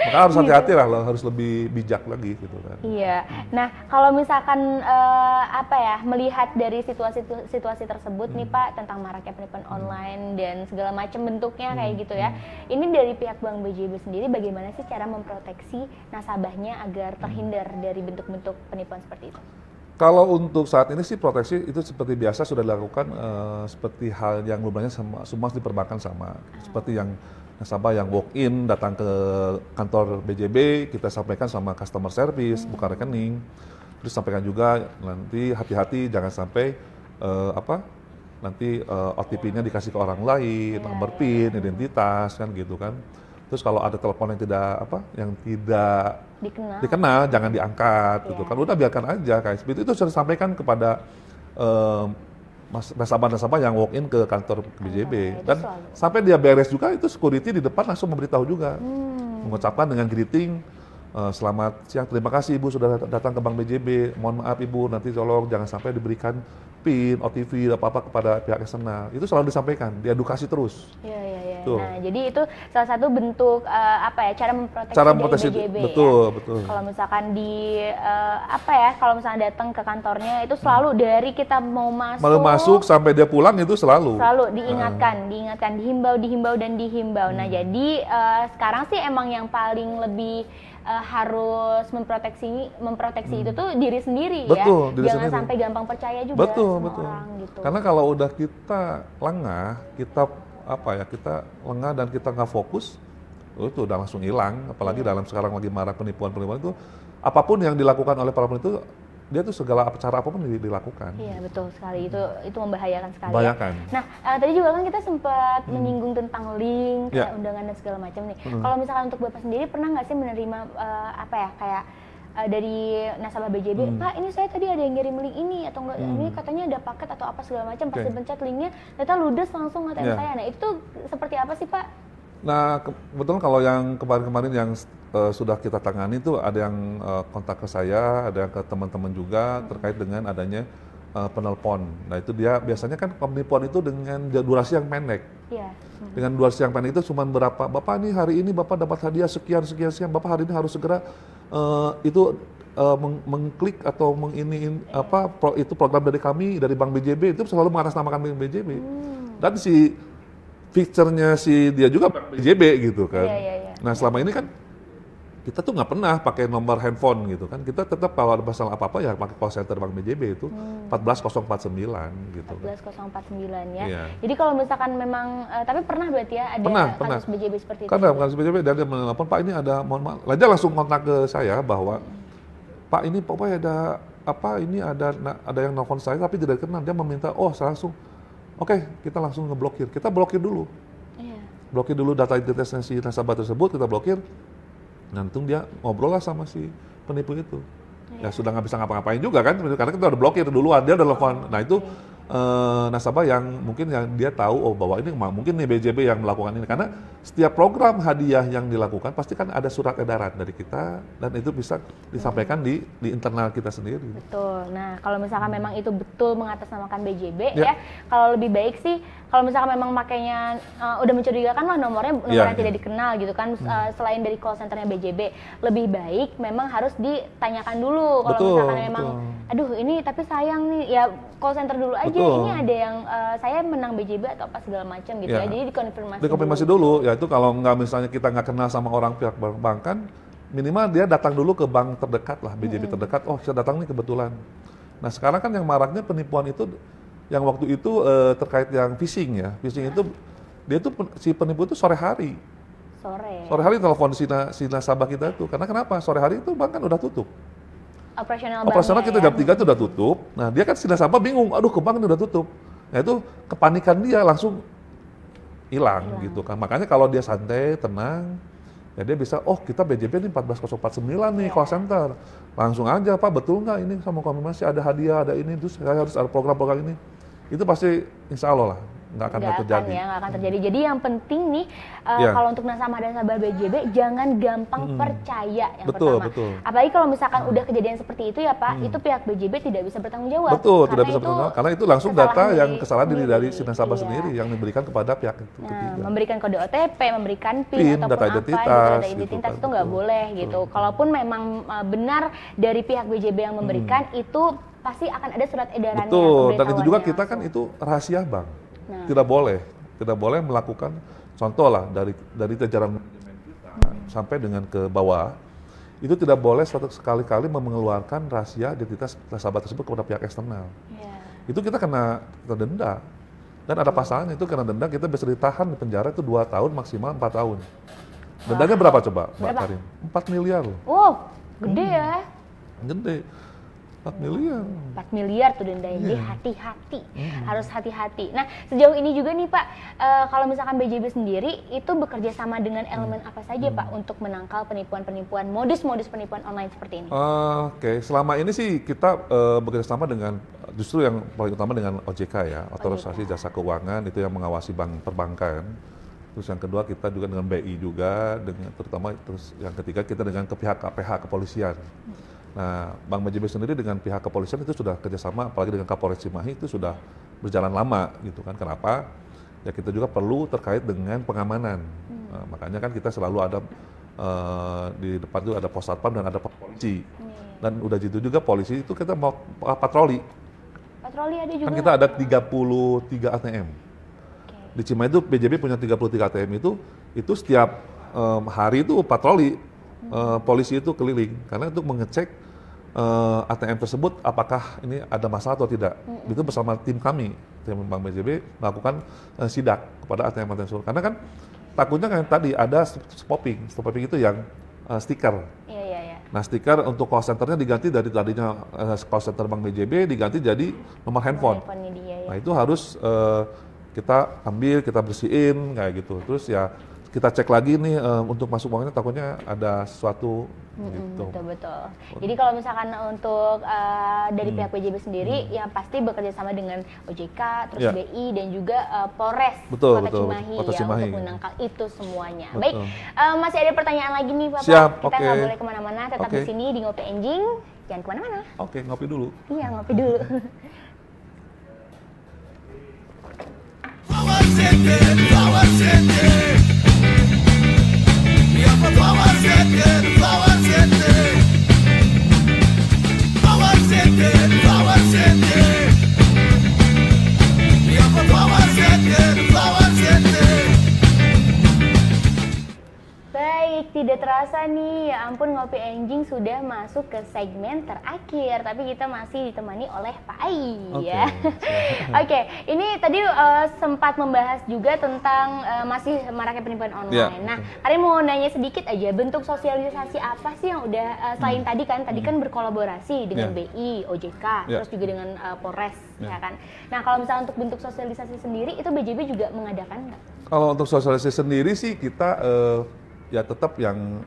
Maka harus iya. hati-hati lah, harus lebih bijak lagi gitu kan. Iya. Nah kalau misalkan uh, apa ya melihat dari situasi situasi tersebut nih hmm. Pak tentang maraknya penipuan hmm. online dan segala macam bentuknya hmm. kayak gitu ya. Hmm. Ini dari pihak Bank BJB sendiri bagaimana sih cara memproteksi nasabahnya agar terhindar dari bentuk-bentuk penipuan seperti itu? Kalau untuk saat ini sih proteksi itu seperti biasa sudah dilakukan uh, seperti hal yang lumayan sama, semua di sama. Ah. Seperti yang nasabah yang walk in datang ke kantor BJB kita sampaikan sama customer service hmm. buka rekening terus sampaikan juga nanti hati-hati jangan sampai uh, apa nanti uh, eh, OTP-nya dikasih ke orang lain, yeah. nomor PIN, identitas kan gitu kan. Terus kalau ada telepon yang tidak apa, yang tidak dikenal, dikenal jangan diangkat yeah. gitu iya. kan. Udah biarkan aja kayak itu, itu sudah sampaikan kepada eh, mas nasabah-nasabah yang walk in ke kantor BJB iya, dan sampai dia beres juga itu security di depan langsung memberitahu juga hmm. mengucapkan dengan greeting uh, selamat siang terima kasih ibu sudah datang ke bank BJB mohon maaf ibu nanti tolong jangan sampai diberikan PIN, OTV, apa-apa kepada pihak eksternal. Itu selalu disampaikan, diedukasi terus. Iya, iya, iya. Nah, jadi itu salah satu bentuk uh, apa ya, cara memproteksi cara memproteksi dari BGB, ya. betul, ya. betul. Kalau misalkan di uh, apa ya, kalau misalkan datang ke kantornya itu selalu hmm. dari kita mau masuk mau masuk sampai dia pulang itu selalu. Selalu nah. diingatkan, hmm. diingatkan, dihimbau, dihimbau dan dihimbau. Nah, hmm. Nah, jadi uh, sekarang sih emang yang paling lebih uh, harus memproteksi memproteksi hmm. itu tuh diri sendiri ya. betul, ya. Diri Jangan sendiri. sampai gampang percaya juga betul, sama betul. orang gitu. Karena kalau udah kita lengah, kita apa ya, kita lengah dan kita nggak fokus, oh, itu udah langsung hilang. Apalagi hmm. dalam sekarang lagi marak penipuan-penipuan itu apapun yang dilakukan oleh para penipu itu dia tuh segala cara apapun dilakukan. Iya betul sekali itu itu membahayakan sekali. Membahayakan. Nah uh, tadi juga kan kita sempat hmm. menyinggung tentang link, ya. kayak undangan dan segala macam nih. Hmm. Kalau misalkan untuk bapak sendiri pernah nggak sih menerima uh, apa ya kayak uh, dari nasabah BJB, hmm. Pak ini saya tadi ada yang ngirim link ini atau enggak hmm. ini katanya ada paket atau apa segala macam, okay. dipencet linknya ternyata ludes langsung ngatain yeah. saya. Nah itu seperti apa sih Pak? Nah, kebetulan kalau yang kemarin-kemarin yang uh, sudah kita tangani itu ada yang uh, kontak ke saya, ada yang ke teman-teman juga hmm. terkait dengan adanya uh, penelpon. Nah, itu dia biasanya kan penelpon itu dengan durasi yang pendek. Yeah. Hmm. Dengan durasi yang pendek itu cuma berapa, Bapak ini hari ini Bapak dapat hadiah sekian sekian sekian, Bapak hari ini harus segera uh, itu uh, meng mengklik atau menginiin iya. apa pro, itu program dari kami dari Bank BJB itu selalu mengatasnamakan Bank BJB. Hmm. Dan si picture si dia juga PJB gitu kan. Iya, iya, iya. Nah selama ini kan kita tuh nggak pernah pakai nomor handphone gitu kan. Kita tetap kalau ada masalah apa-apa ya pakai call center Bank BJB itu hmm. 14049 gitu. 14049 ya. Iya. Jadi kalau misalkan memang uh, tapi pernah berarti ya ada pernah, kasus pernah. BJB seperti itu. Kan kasus BJB dan dia menelpon Pak ini ada mohon maaf. Lajar langsung kontak ke saya bahwa hmm. Pak ini pokoknya ada apa ini ada ada yang nelfon saya tapi tidak kenal dia meminta oh saya langsung Oke, okay, kita langsung ngeblokir. Kita blokir dulu. Iya. Blokir dulu data identitasnya si nasabah tersebut, kita blokir. nantung dia ngobrol lah sama si penipu itu. Ya iya. Ya sudah nggak bisa ngapa-ngapain juga kan, karena kita udah blokir duluan, dia udah telepon. nah itu uh, nasabah yang mungkin yang dia tahu oh bahwa ini mungkin nih BJB yang melakukan ini karena setiap program hadiah yang dilakukan pasti kan ada surat edaran dari kita dan itu bisa disampaikan hmm. di di internal kita sendiri. Betul. Nah, kalau misalkan memang itu betul mengatasnamakan BJB ya, ya kalau lebih baik sih kalau misalkan memang makainya uh, udah mencurigakan lah nomornya nomor ya. yang tidak dikenal gitu kan hmm. uh, selain dari call centernya BJB lebih baik memang harus ditanyakan dulu kalau misalkan memang aduh ini tapi sayang nih ya call center dulu aja Betul. ini ada yang uh, saya menang BJB atau apa segala macam gitu ya. ya. Jadi dikonfirmasi. Dikonfirmasi dulu. dulu. Ya itu kalau nggak misalnya kita nggak kenal sama orang pihak bank kan minimal dia datang dulu ke bank terdekat lah, BJB hmm. terdekat. Oh, saya datang nih kebetulan. Nah, sekarang kan yang maraknya penipuan itu yang waktu itu uh, terkait yang phishing ya. Phishing hmm. itu dia tuh si penipu itu sore hari. Sore. Sore hari telepon si, na, si nasabah kita tuh. Karena kenapa? Sore hari itu bank kan udah tutup operasional operasional kita jam tiga itu udah tutup nah dia kan sudah sampai bingung aduh ke bank ini udah tutup nah itu kepanikan dia langsung hilang gitu kan makanya kalau dia santai tenang ya dia bisa oh kita BJP ini 14049 nih iya. call center langsung aja pak betul nggak ini sama masih ada hadiah ada ini terus saya harus ada program-program ini itu pasti insya Allah lah nggak akan nggak terjadi. ya, akan terjadi. Jadi yang penting nih uh, eh, yeah. kalau untuk nasabah dan nasabah BJB jangan gampang hmm. percaya yang betul, pertama. Betul. Apalagi kalau misalkan hmm. udah kejadian seperti itu ya Pak, hmm. itu pihak BJB tidak bisa bertanggung jawab. Betul, karena tidak bisa bertanggung jawab karena itu langsung data diri, yang kesalahan diri dari si nasabah iya. sendiri yang diberikan kepada pihak itu. Nah, memberikan kode OTP, memberikan PIN, PIN ataupun data gitu, identitas, apa, data gitu, identitas gitu, itu nggak boleh gitu. Mm. Kalaupun memang uh, benar dari pihak BJB yang memberikan hmm. itu pasti akan ada surat edarannya. Betul, dan itu juga kita kan itu rahasia bank. Nah. Tidak boleh, tidak boleh melakukan contoh lah dari dari jajaran sampai dengan ke bawah itu tidak boleh sekali-kali mengeluarkan rahasia identitas nasabah tersebut kepada pihak eksternal. Yeah. Itu kita kena kita denda dan ada pasalnya itu kena denda kita bisa ditahan di penjara itu dua tahun maksimal empat tahun. Dendanya berapa coba, Mbak berapa? Karin? 4 miliar loh. Wow, oh, gede hmm. ya. Gede. 4 miliar. 4 miliar tuh dendanya. Yeah. Jadi hati-hati, hmm. harus hati-hati. Nah, sejauh ini juga nih Pak, e, kalau misalkan BJB sendiri itu bekerja sama dengan mm. elemen hmm. apa saja Pak mm. untuk menangkal penipuan-penipuan, modus-modus penipuan online seperti ini? Uh, Oke, okay. selama ini sih kita e, bekerja sama dengan justru yang paling utama dengan OJK ya, Otorisasi OJK. Jasa Keuangan itu yang mengawasi bank perbankan. Terus yang kedua kita juga dengan BI juga, dengan terutama terus yang ketiga kita dengan ke pihak KPH kepolisian. Mm. Nah, Bang Majibe sendiri dengan pihak kepolisian itu sudah kerjasama, apalagi dengan Kapolres Cimahi itu sudah berjalan lama gitu kan. Kenapa? Ya kita juga perlu terkait dengan pengamanan. Hmm. Nah, makanya kan kita selalu ada uh, di depan itu ada pos satpam dan ada polisi. Hmm. Dan udah gitu juga polisi itu kita mau patroli. Patroli ada kan juga. Kan kita ada 33 ATM. Okay. Di Cimahi itu BJB punya 33 ATM itu itu setiap um, hari itu patroli uh, polisi itu keliling karena untuk mengecek uh, eh, ATM tersebut apakah ini ada masalah atau tidak. Mm-hmm. Itu bersama tim kami, tim Bank BJB melakukan uh, sidak kepada ATM ATM tersebut. Karena kan takutnya kan tadi ada stopping, stopping itu yang uh, stiker. Yeah, yeah, yeah. Nah stiker untuk call centernya diganti dari tadinya uh, call center Bank BJB diganti jadi nomor handphone. Ya. Nah itu harus uh, kita ambil, kita bersihin kayak gitu. Terus ya kita cek lagi nih um, untuk masuk uangnya takutnya ada sesuatu gitu. Betul betul. Jadi kalau misalkan untuk uh, dari mm. pihak PJB sendiri hmm. yang pasti bekerja sama dengan OJK, terus ya. BI dan juga uh, Polres betul, Kota betul, Cimahi betul. ya untuk menangkal itu semuanya. Betul. Baik, uh, masih ada pertanyaan lagi nih Bapak. Siap, kita nggak boleh kemana-mana, tetap okay. di sini di Ngopi Enjing, jangan kemana-mana. Oke, okay, ngopi dulu. Iya ngopi dulu. Power City, Power City. Power Center, Power Center Tidak terasa nih, ya ampun ngopi anjing sudah masuk ke segmen terakhir, tapi kita masih ditemani oleh Pak Ai okay. ya. Oke, okay. ini tadi uh, sempat membahas juga tentang uh, masih maraknya penipuan online. Yeah. Nah, hari mau nanya sedikit aja bentuk sosialisasi apa sih yang udah uh, selain hmm. tadi kan tadi kan hmm. berkolaborasi dengan yeah. BI, OJK, yeah. terus juga dengan uh, Polres yeah. ya kan. Nah, kalau misalnya untuk bentuk sosialisasi sendiri itu BJB juga mengadakan nggak? Kalau untuk sosialisasi sendiri sih kita uh, ya tetap yang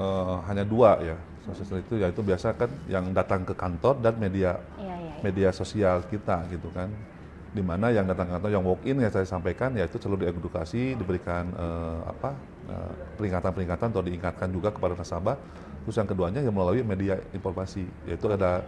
uh, hanya dua ya sosial itu yaitu biasa kan yang datang ke kantor dan media ya, ya, ya. media sosial kita gitu kan di mana yang datang ke kantor yang walk in yang saya sampaikan yaitu selalu diedukasi diberikan uh, apa uh, peringatan-peringatan atau diingatkan juga kepada nasabah terus yang keduanya yang melalui media informasi yaitu ada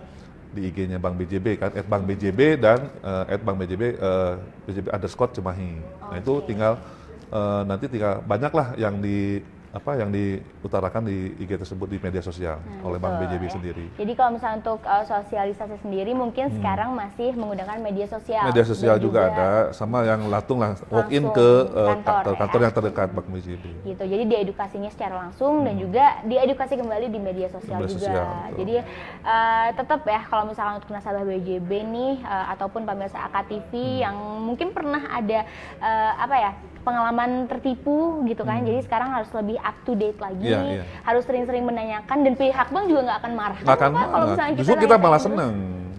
di IG-nya Bank BJB kan, at Bank BJB dan uh, at Bank BJB, uh, BJB underscore cemahi oh, Nah itu tinggal uh, nanti tinggal banyaklah yang di apa yang diutarakan di IG tersebut di media sosial nah, oleh betul, Bank BJB ya. sendiri. Jadi kalau misalnya untuk uh, sosialisasi sendiri mungkin hmm. sekarang masih menggunakan media sosial. Media sosial juga, juga ada sama yang langsung lah walk in ke uh, kantor, kantor, ya. yang terdekat Bank BJB. Gitu. Jadi diedukasinya secara langsung hmm. dan juga diedukasi kembali di media sosial media juga. Jadi uh, tetap ya kalau misalnya untuk nasabah BJB nih uh, ataupun pemirsa AKTV hmm. yang mungkin pernah ada uh, apa ya pengalaman tertipu gitu kan. Hmm. Jadi sekarang harus lebih up to date lagi, yeah, yeah. harus sering-sering menanyakan dan pihak bank juga nggak akan marah. Nggak akan Kalau misalnya kita Justru kita malah gitu? seneng.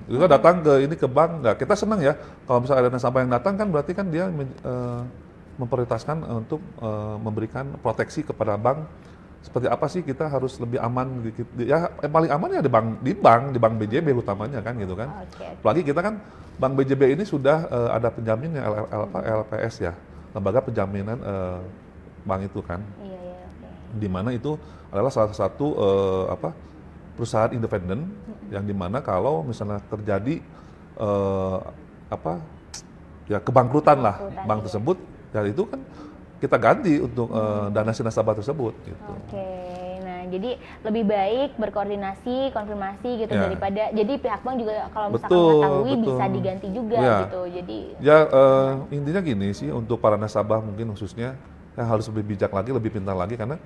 Kita datang ke ini ke bank nggak? Kita seneng ya. Kalau misalnya ada nasabah yang datang kan berarti kan dia uh, memprioritaskan untuk uh, memberikan proteksi kepada bank seperti apa sih kita harus lebih aman ya yang paling aman ya di bank di bank di bank BJB utamanya kan gitu kan okay. apalagi kita kan bank BJB ini sudah uh, ada penjaminnya LPS ya lembaga penjaminan uh, bank itu kan. Iya, iya, okay. Di mana itu adalah salah satu uh, apa perusahaan independen mm-hmm. yang dimana kalau misalnya terjadi uh, apa ya kebangkrutan, kebangkrutan lah bank iya. tersebut, dan ya itu kan kita ganti untuk uh, dana si nasabah tersebut gitu. Oke. Okay. Jadi lebih baik berkoordinasi, konfirmasi gitu yeah. daripada jadi pihak bank juga kalau misalkan betul, mengetahui betul. bisa diganti juga yeah. gitu. Jadi ya uh, intinya gini sih untuk para nasabah mungkin khususnya ya harus lebih bijak lagi, lebih pintar lagi karena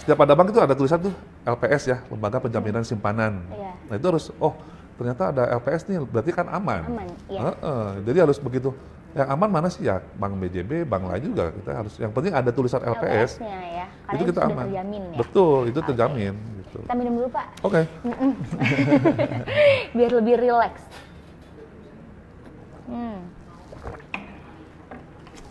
setiap ada bank itu ada tulisan tuh LPS ya, Lembaga Penjaminan ya. Simpanan. Yeah. Nah itu harus oh ternyata ada LPS nih berarti kan aman. Aman. Yeah. Ya. Uh -uh. Jadi harus begitu yang aman mana sih ya Bank BJB, bank lain juga kita harus. Yang penting ada tulisan LPS. lps ya. itu kita aman. Terjamin, ya? Betul, itu okay. terjamin. Gitu. Kita minum dulu Pak. Oke. Okay. Biar lebih rileks. Hmm.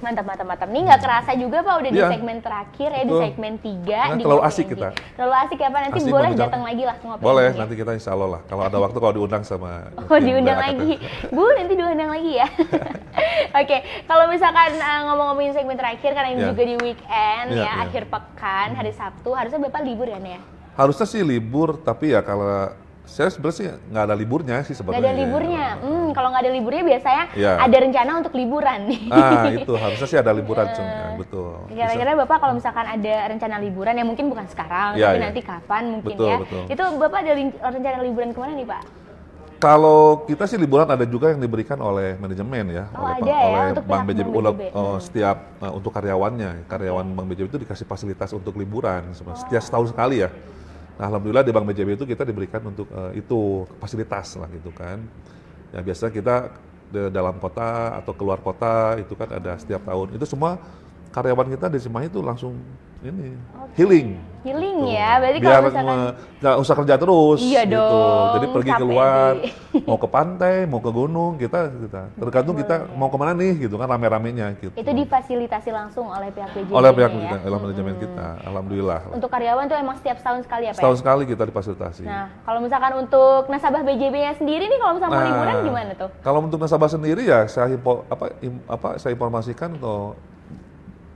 Mantap, mantap, mantap. Ini nggak kerasa juga Pak udah yeah. di iya. segmen terakhir ya, Betul. di segmen 3. Nah, terlalu asik kita. Terlalu asik ya Pak, nanti asik boleh datang lagi lah ngobrol Boleh, lagi, ya. nanti kita insya Allah lah. Kalau ada waktu kalau diundang sama... Oh, diundang lagi. Bu, nanti diundang lagi ya. Oke, okay. kalau misalkan uh, ngomong-ngomongin segmen terakhir, karena ini yeah. juga di weekend yeah, ya, yeah. akhir pekan, hari Sabtu, harusnya Bapak libur ya, Nia? Harusnya sih libur, tapi ya kalau saya sebenarnya sih nggak ada liburnya sih sebenarnya. Nggak ada liburnya. Hmm, kalau nggak ada liburnya biasanya ya. ada rencana untuk liburan. Ah itu harusnya sih ada liburan uh, ya, eh, betul. Kira-kira bapak kalau misalkan ada rencana liburan yang mungkin bukan sekarang, ya, tapi ya. nanti kapan mungkin betul, ya. Betul. Itu bapak ada rencana liburan kemana nih pak? Kalau kita sih liburan ada juga yang diberikan oleh manajemen ya, oh, oleh, ada ya? oleh untuk Bank BJB, BJB. Oh, hmm. setiap uh, untuk karyawannya, karyawan bang BJB itu dikasih fasilitas untuk liburan, oh. setiap setahun sekali ya. Nah, alhamdulillah di Bank BJB itu kita diberikan untuk uh, itu fasilitas lah gitu kan. Ya biasanya kita di dalam kota atau keluar kota itu kan ada setiap tahun. Itu semua karyawan kita di Cimahi itu langsung ini okay. healing. Healing gitu. ya, berarti Biar kalau misalkan nggak usah kerja terus. Iya gitu. dong. Jadi pergi keluar, di... mau ke pantai, mau ke gunung, kita kita tergantung kita mau kemana nih gitu kan rame-ramenya gitu. Itu difasilitasi langsung oleh pihak ya? manajemen. Oleh pihak kita, ya? manajemen kita, alhamdulillah. Untuk karyawan tuh emang setiap tahun sekali ya Pak? Ya? Setahun sekali kita difasilitasi. Nah, kalau misalkan untuk nasabah BJB-nya sendiri nih kalau misalkan nah, mau liburan gimana tuh? Kalau untuk nasabah sendiri ya saya apa, apa saya informasikan tuh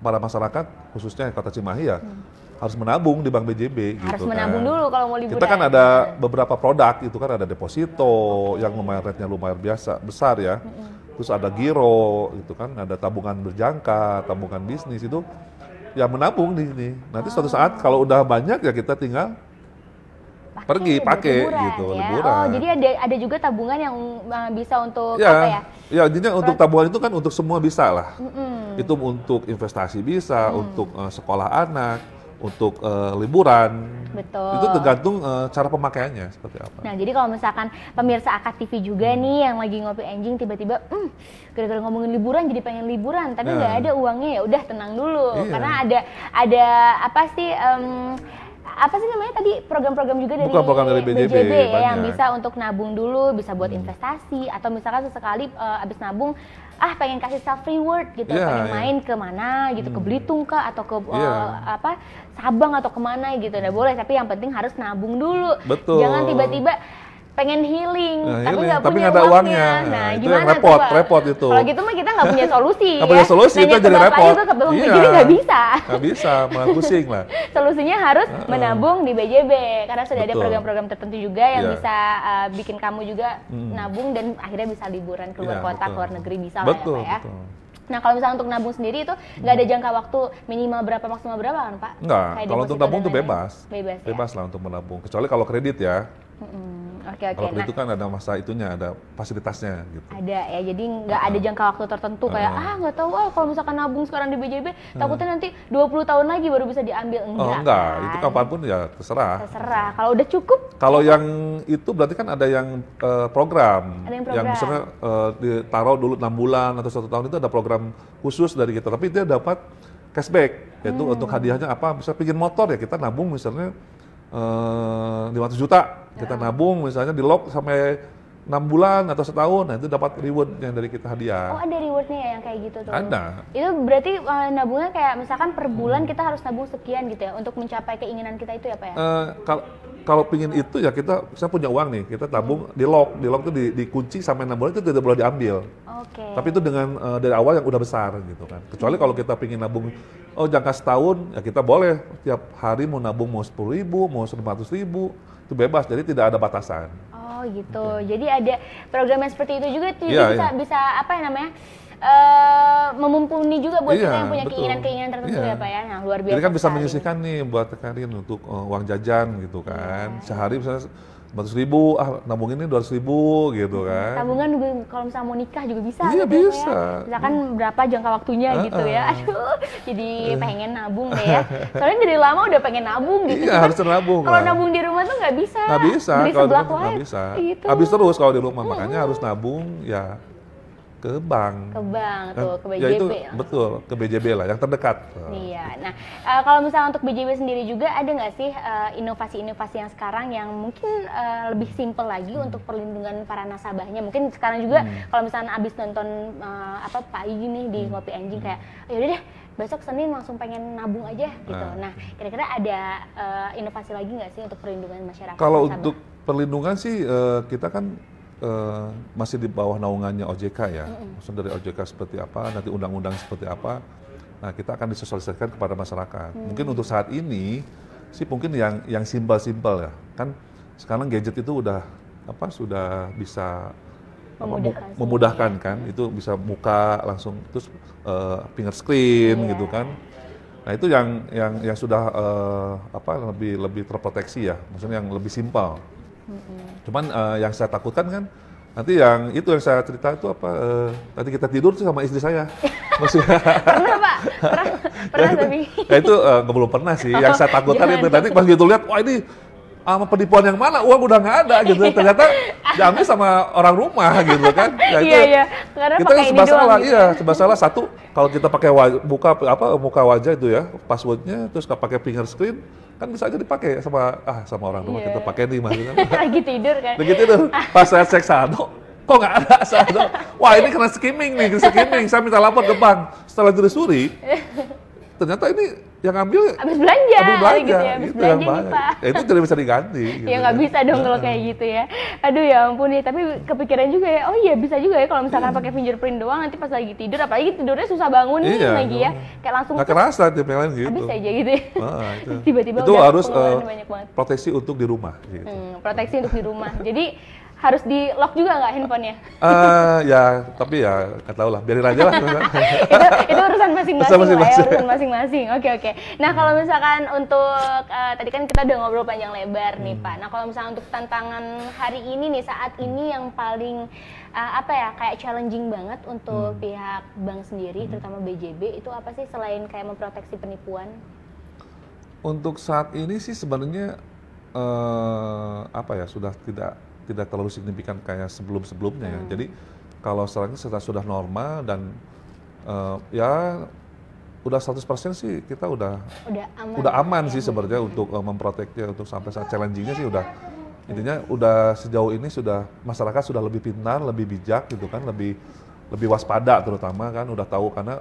para masyarakat khususnya kota Cimahi ya hmm. harus menabung di Bank BJB harus gitu kan. menabung kan. dulu kalau mau liburan. Kita kan ada iya. beberapa produk itu kan ada deposito okay. yang lumayan rate-nya lumayan biasa besar ya. Hmm. Terus ada giro gitu kan, ada tabungan berjangka, tabungan bisnis itu ya menabung di sini. Nanti oh. suatu saat oh. kalau udah banyak ya kita tinggal pergi iya, pakai gitu ya. Oh, liburan. Oh, jadi ada ada juga tabungan yang eh, bisa untuk ya, apa ya? Ya, jadi untuk tabungan itu kan untuk semua bisa lah. Mm-hmm. Itu untuk investasi bisa, mm. untuk uh, sekolah anak, untuk uh, liburan. Betul. Itu tergantung uh, cara pemakaiannya seperti apa. Nah, jadi kalau misalkan pemirsa Akad TV juga mm. nih yang lagi ngopi anjing tiba-tiba hmm, gara-gara ngomongin liburan jadi pengen liburan tapi nggak yeah. ada uangnya ya udah tenang dulu Yeah. karena ada ada apa sih um, apa sih namanya tadi program-program juga dari Bukan program dari BJB, BJB ya, yang bisa untuk nabung dulu, bisa buat hmm. investasi atau misalkan sesekali uh, abis nabung ah pengen kasih self reward gitu, yeah, pengen yeah. main gitu. ke mana gitu, hmm. ke Belitung kah atau ke yeah. Iya. apa Sabang atau kemana gitu, udah boleh tapi yang penting harus nabung dulu. Betul. Jangan tiba-tiba pengen healing, nah, tapi nggak punya gak ada uangnya. uangnya. Nah, nah itu gimana repot, coba? repot itu. Kalau gitu mah kita nggak punya solusi. Nggak ya? punya solusi, itu jadi repot. Juga ke bank iya. nggak bisa. Nggak bisa, malah pusing lah. Solusinya harus uh -uh. menabung di BJB karena sudah Betul. ada program-program tertentu juga yang yeah. bisa uh, bikin kamu juga hmm. nabung dan akhirnya bisa liburan keluar yeah, kota, ke luar negeri bisa betul, lah ya, Pak ya. Betul. Nah kalau misalnya untuk nabung sendiri itu nggak ada jangka waktu minimal berapa maksimal berapa kan Pak? Nggak. Kalau untuk nabung itu bebas. Bebas. Bebas ya? lah untuk menabung. Kecuali kalau kredit ya. Mm -hmm. Okay, okay. Kalau nah, itu kan ada masa itunya, ada fasilitasnya gitu. Ada ya, jadi nggak uh-huh. ada jangka waktu tertentu kayak uh-huh. ah nggak tahu ah kalau misalkan nabung sekarang di BJB uh-huh. takutnya nanti 20 tahun lagi baru bisa diambil oh, enggak. Oh, enggak, kan? itu kapanpun ya terserah. Terserah. Kalau udah cukup. Kalau yang itu berarti kan ada yang uh, program. Ada yang program. Yang misalnya uh, ditaruh dulu enam bulan atau satu tahun itu ada program khusus dari kita, tapi dia dapat cashback yaitu hmm. untuk hadiahnya apa bisa pingin motor ya kita nabung misalnya 500 eh, juta, kita ya. nabung misalnya di lock sampai enam bulan atau setahun, nah itu dapat reward yang dari kita hadiah. Oh ada rewardnya ya yang kayak gitu tuh? Ada. Itu berarti uh, nabungnya kayak misalkan per bulan hmm. kita harus nabung sekian gitu ya untuk mencapai keinginan kita itu ya Pak ya? Uh, eh, kalau kalau pingin itu ya kita saya punya uang nih kita tabung di lock di lock itu di, dikunci sampai enam bulan itu tidak boleh diambil. Oke. Okay. Tapi itu dengan uh, dari awal yang udah besar gitu kan. Kecuali kalau kita pingin nabung oh jangka setahun ya kita boleh tiap hari mau nabung mau sepuluh ribu mau seratus ribu itu bebas jadi tidak ada batasan. Oh gitu. Okay. Iya. Jadi ada program yang seperti itu juga tuh yeah, bisa yeah. bisa apa ya namanya? Uh, memumpuni juga buat iya, kita yang punya keinginan-keinginan tertentu iya. ya Pak ya. Nah, luar biasa. Jadi kan bisa menyisihkan nih buat Karin untuk uh, uang jajan gitu kan. Iya. Sehari misalnya ratus ribu, ah nabung ini dua ribu gitu hmm, kan. Tabungan juga kalau misalnya mau nikah juga bisa. Iya gitu ya, bisa. Ya. Misalkan hmm. berapa jangka waktunya uh, gitu ah. ya. Aduh, jadi eh. pengen nabung deh ya. Soalnya dari lama udah pengen nabung gitu. Iya kan. harus nabung. Kalau kan. nabung di rumah tuh nggak bisa. Nggak bisa. di sebelah nggak bisa. Gitu. Habis terus kalau di rumah, hmm. makanya harus nabung ya ke bank. Ke bank tuh, ke BJB. Ya itu, betul, ke BJB ya, lah yang terdekat. Iya. Nah, uh, kalau misalnya untuk BJB sendiri juga ada nggak sih inovasi eh, inovasi-inovasi yang sekarang yang mungkin uh, lebih simple lagi hmm. untuk perlindungan para nasabahnya? Mungkin sekarang juga hmm. kalau misalnya abis nonton uh, apa Pak Igi nih di hmm. Ngopi Anjing hmm. kayak, oh, yaudah deh besok Senin langsung pengen nabung aja gitu. Nah, nah kira-kira ada uh, inovasi lagi nggak sih untuk perlindungan masyarakat? Kalau untuk perlindungan sih uh, kita kan Eh, masih di bawah naungannya OJK ya. mm Maksud dari OJK seperti apa, nanti undang-undang seperti apa. Nah, kita akan disosialisasikan kepada masyarakat. Mm. Mungkin untuk saat ini sih mungkin yang yang simpel-simpel ya. Kan sekarang gadget itu udah apa sudah bisa memudahkan, memudahkan ya. kan. Itu bisa muka langsung terus uh, finger screen yeah. gitu kan. Nah, itu yang yang yang sudah uh, apa lebih lebih terproteksi ya. Maksudnya yang lebih simpel. Hmm. Cuman uh, yang saya takutkan kan nanti yang itu yang saya cerita itu apa uh, eh, tadi kita tidur tuh sama istri saya maksudnya pernah pak pernah pernah ya, tapi ya itu uh, belum pernah sih yang saya oh, takutkan itu nanti pas gitu lihat wah ini sama penipuan yang mana uang udah nggak ada gitu iya. ternyata diambil sama orang rumah gitu kan ya itu iya, iya. Karena kita kan sebab salah gitu. iya sebab salah satu kalau kita pakai buka apa muka wajah itu ya passwordnya terus kita pakai finger screen kan bisa aja dipakai sama ah sama orang tua iya. yeah. kita pakai nih maksudnya lagi tidur kan lagi tidur ah. pas saya cek saldo kok nggak ada saldo wah ini kena skimming nih skimming saya minta lapor ke bank setelah suri ternyata ini yang ambil habis belanja, habis belanja gitu ya, habis gitu, belanja nih pak. Ya, itu tidak bisa diganti. Gitu, ya nggak ya. bisa dong kalau kayak gitu ya. Aduh ya ampun ya, tapi kepikiran juga ya. Oh iya bisa juga ya kalau misalkan hmm. pakai fingerprint doang nanti pas lagi tidur, apalagi tidurnya susah bangun iya, lagi ya, iya. kayak langsung. Nggak kerasa tiap lain gitu. Habis aja gitu. Ya. Nah, itu. Iya. Tiba-tiba itu harus uh, proteksi untuk di rumah. Gitu. Hmm, proteksi untuk di rumah. Jadi harus di lock juga nggak handphonenya? Uh, ya, tapi ya nggak tahu lah, biarin aja lah. itu, itu urusan masing-masing urusan ya, masing-masing. Ya, urusan masing-masing. Oke oke. Nah kalau misalkan untuk uh, tadi kan kita udah ngobrol panjang lebar hmm. nih Pak. Nah kalau misalkan untuk tantangan hari ini nih saat ini yang paling uh, apa ya kayak challenging banget untuk hmm. pihak bank sendiri, hmm. terutama BJB itu apa sih selain kayak memproteksi penipuan? Untuk saat ini sih sebenarnya uh, apa ya sudah tidak tidak terlalu signifikan kayak sebelum-sebelumnya ya. hmm. ya. Jadi kalau sekarang sudah sudah normal dan uh, ya udah 100% sih kita udah udah aman, udah aman ya. sih iya, sebenarnya untuk uh, memproteknya untuk sampai saat challengingnya sih udah intinya udah sejauh ini sudah masyarakat sudah lebih pintar, lebih bijak gitu kan, lebih lebih waspada terutama kan udah tahu karena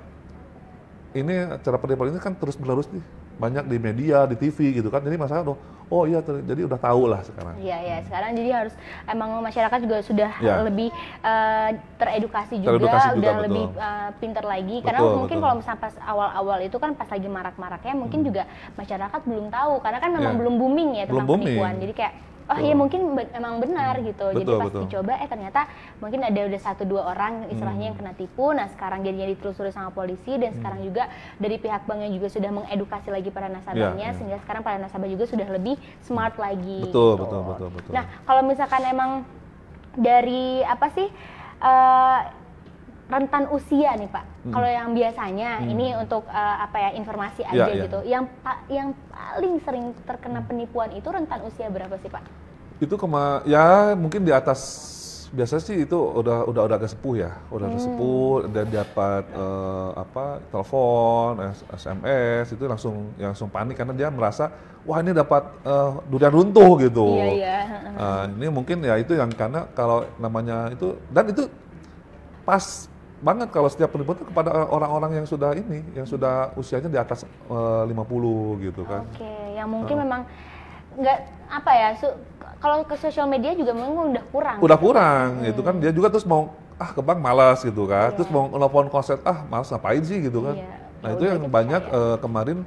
ini cara penipuan ini kan terus menerus nih banyak di media, di TV gitu kan. Jadi masalah tuh, oh iya, jadi udah tahu lah sekarang. Iya iya, sekarang jadi harus emang masyarakat juga sudah ya. lebih uh, teredukasi juga, teredukasi juga udah betul. lebih uh, pinter lagi. Betul, karena mungkin kalau misalnya pas awal-awal itu kan pas lagi marak-maraknya, mungkin hmm. juga masyarakat belum tahu karena kan memang ya. belum booming ya tentang belum penipuan. Jadi kayak oh iya mungkin be emang benar gitu betul, jadi pas betul. dicoba eh ternyata mungkin ada udah satu dua orang istilahnya hmm. yang kena tipu nah sekarang jadinya ditelusuri sama polisi dan hmm. sekarang juga dari pihak bank yang juga sudah mengedukasi lagi para nasabahnya ya, ya. sehingga sekarang para nasabah juga sudah lebih smart lagi betul gitu. betul betul betul nah kalau misalkan emang dari apa sih uh, rentan usia nih pak Hmm. Kalau yang biasanya hmm. ini untuk uh, apa ya informasi ya, aja ya, gitu. Yang yang paling sering terkena hmm. penipuan itu rentan usia berapa sih, Pak? Itu kema ya mungkin di atas biasa sih itu udah udah udah agak sepuh ya, udah hmm. sepuh dan dapat uh, apa telepon, SMS itu langsung langsung panik karena dia merasa wah ini dapat uh, durian runtuh gitu. Iya iya. Uh, ini mungkin ya itu yang karena kalau namanya itu dan itu pas banget kalau setiap itu kepada orang-orang yang sudah ini, yang sudah usianya di atas eh, uh, 50 gitu kan. Oke, okay. yang mungkin uh. memang nggak apa ya, kalau ke sosial media juga memang udah kurang. Udah gitu. kurang, hmm. gitu kan. Dia juga terus mau ah ke bank malas gitu kan. Yeah. Terus mau nelfon konsep ah malas ngapain sih gitu kan. Yeah. Nah, itu yang gitu banyak uh, kemarin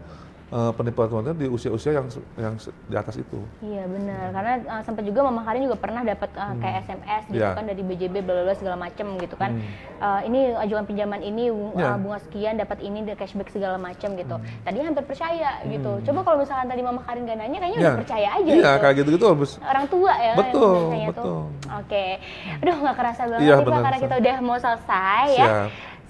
uh, penipuan konten di usia-usia yang yang di atas itu. Iya benar, karena uh, eh, sempat juga Mama Karin juga pernah dapat uh, eh, hmm. kayak SMS gitu yeah. kan dari BJB bla segala macam gitu kan. Hmm. Uh, ini ajuan pinjaman ini yeah. Iya. bunga sekian dapat ini the cashback segala macam gitu. Hmm. Tadi hampir percaya gitu. hmm. gitu. Coba kalau misalkan tadi Mama Karin gak nanya kayaknya yeah. udah percaya aja yeah, gitu. kayak gitu-gitu abis. Orang tua ya betul, betul. Oke. Okay. Aduh nggak kerasa banget yeah, karena kita udah mau selesai ya. Siap. ya.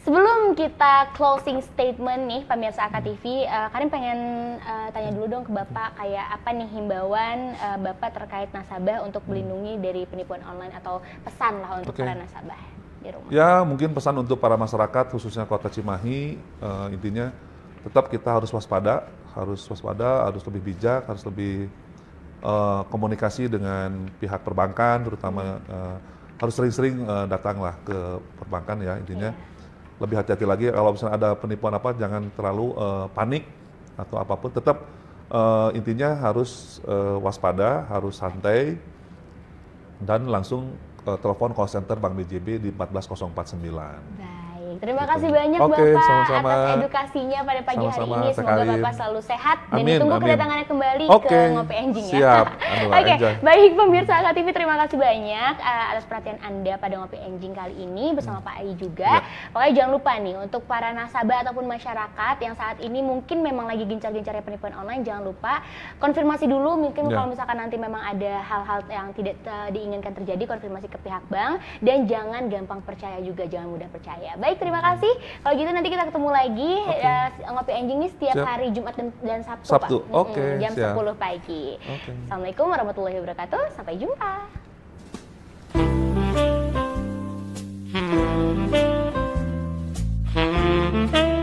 Sebelum kita closing statement nih pemirsa AKTV, uh, eh, Karim pengen uh, tanya dulu dong ke Bapak kayak apa nih himbauan uh, Bapak terkait nasabah untuk hmm. melindungi dari penipuan online atau pesan lah untuk okay. para nasabah di rumah. Ya, mungkin pesan untuk para masyarakat khususnya Kota Cimahi uh, intinya tetap kita harus waspada, harus waspada, harus lebih bijak, harus lebih uh, komunikasi dengan pihak perbankan terutama uh, harus sering-sering uh, datanglah ke perbankan ya intinya. Yeah lebih hati-hati lagi kalau misalnya ada penipuan apa jangan terlalu uh, panik atau apapun tetap uh, intinya harus uh, waspada harus santai dan langsung uh, telepon call center Bank BJB di 14049. Nah. Terima kasih banyak Oke, Bapak sama-sama. atas edukasinya pada pagi sama-sama hari ini. Semoga sekali. Bapak selalu sehat dan amin, ditunggu amin. kedatangannya kembali Oke. ke Ngopi Enjing ya. Siap. Oke, okay. baik pemirsa Aka TV terima kasih banyak uh, atas perhatian Anda pada Ngopi Enjing kali ini bersama hmm. Pak Ai juga. Ya. Pokoknya jangan lupa nih untuk para nasabah ataupun masyarakat yang saat ini mungkin memang lagi gencar-gencarnya penipuan online jangan lupa konfirmasi dulu mungkin ya. kalau misalkan nanti memang ada hal-hal yang tidak eh, diinginkan terjadi konfirmasi ke pihak bank dan jangan gampang percaya juga jangan mudah percaya. Baik, terima kasih. Kalau gitu nanti kita ketemu lagi okay. uh, eh, ngopi anjing nih setiap Siap. hari Jumat dan, dan Sabtu, Sabtu. Pak. Oke. Okay. Hmm, jam Siap. 10 pagi. Okay. Assalamualaikum warahmatullahi wabarakatuh. Sampai jumpa. Hmm.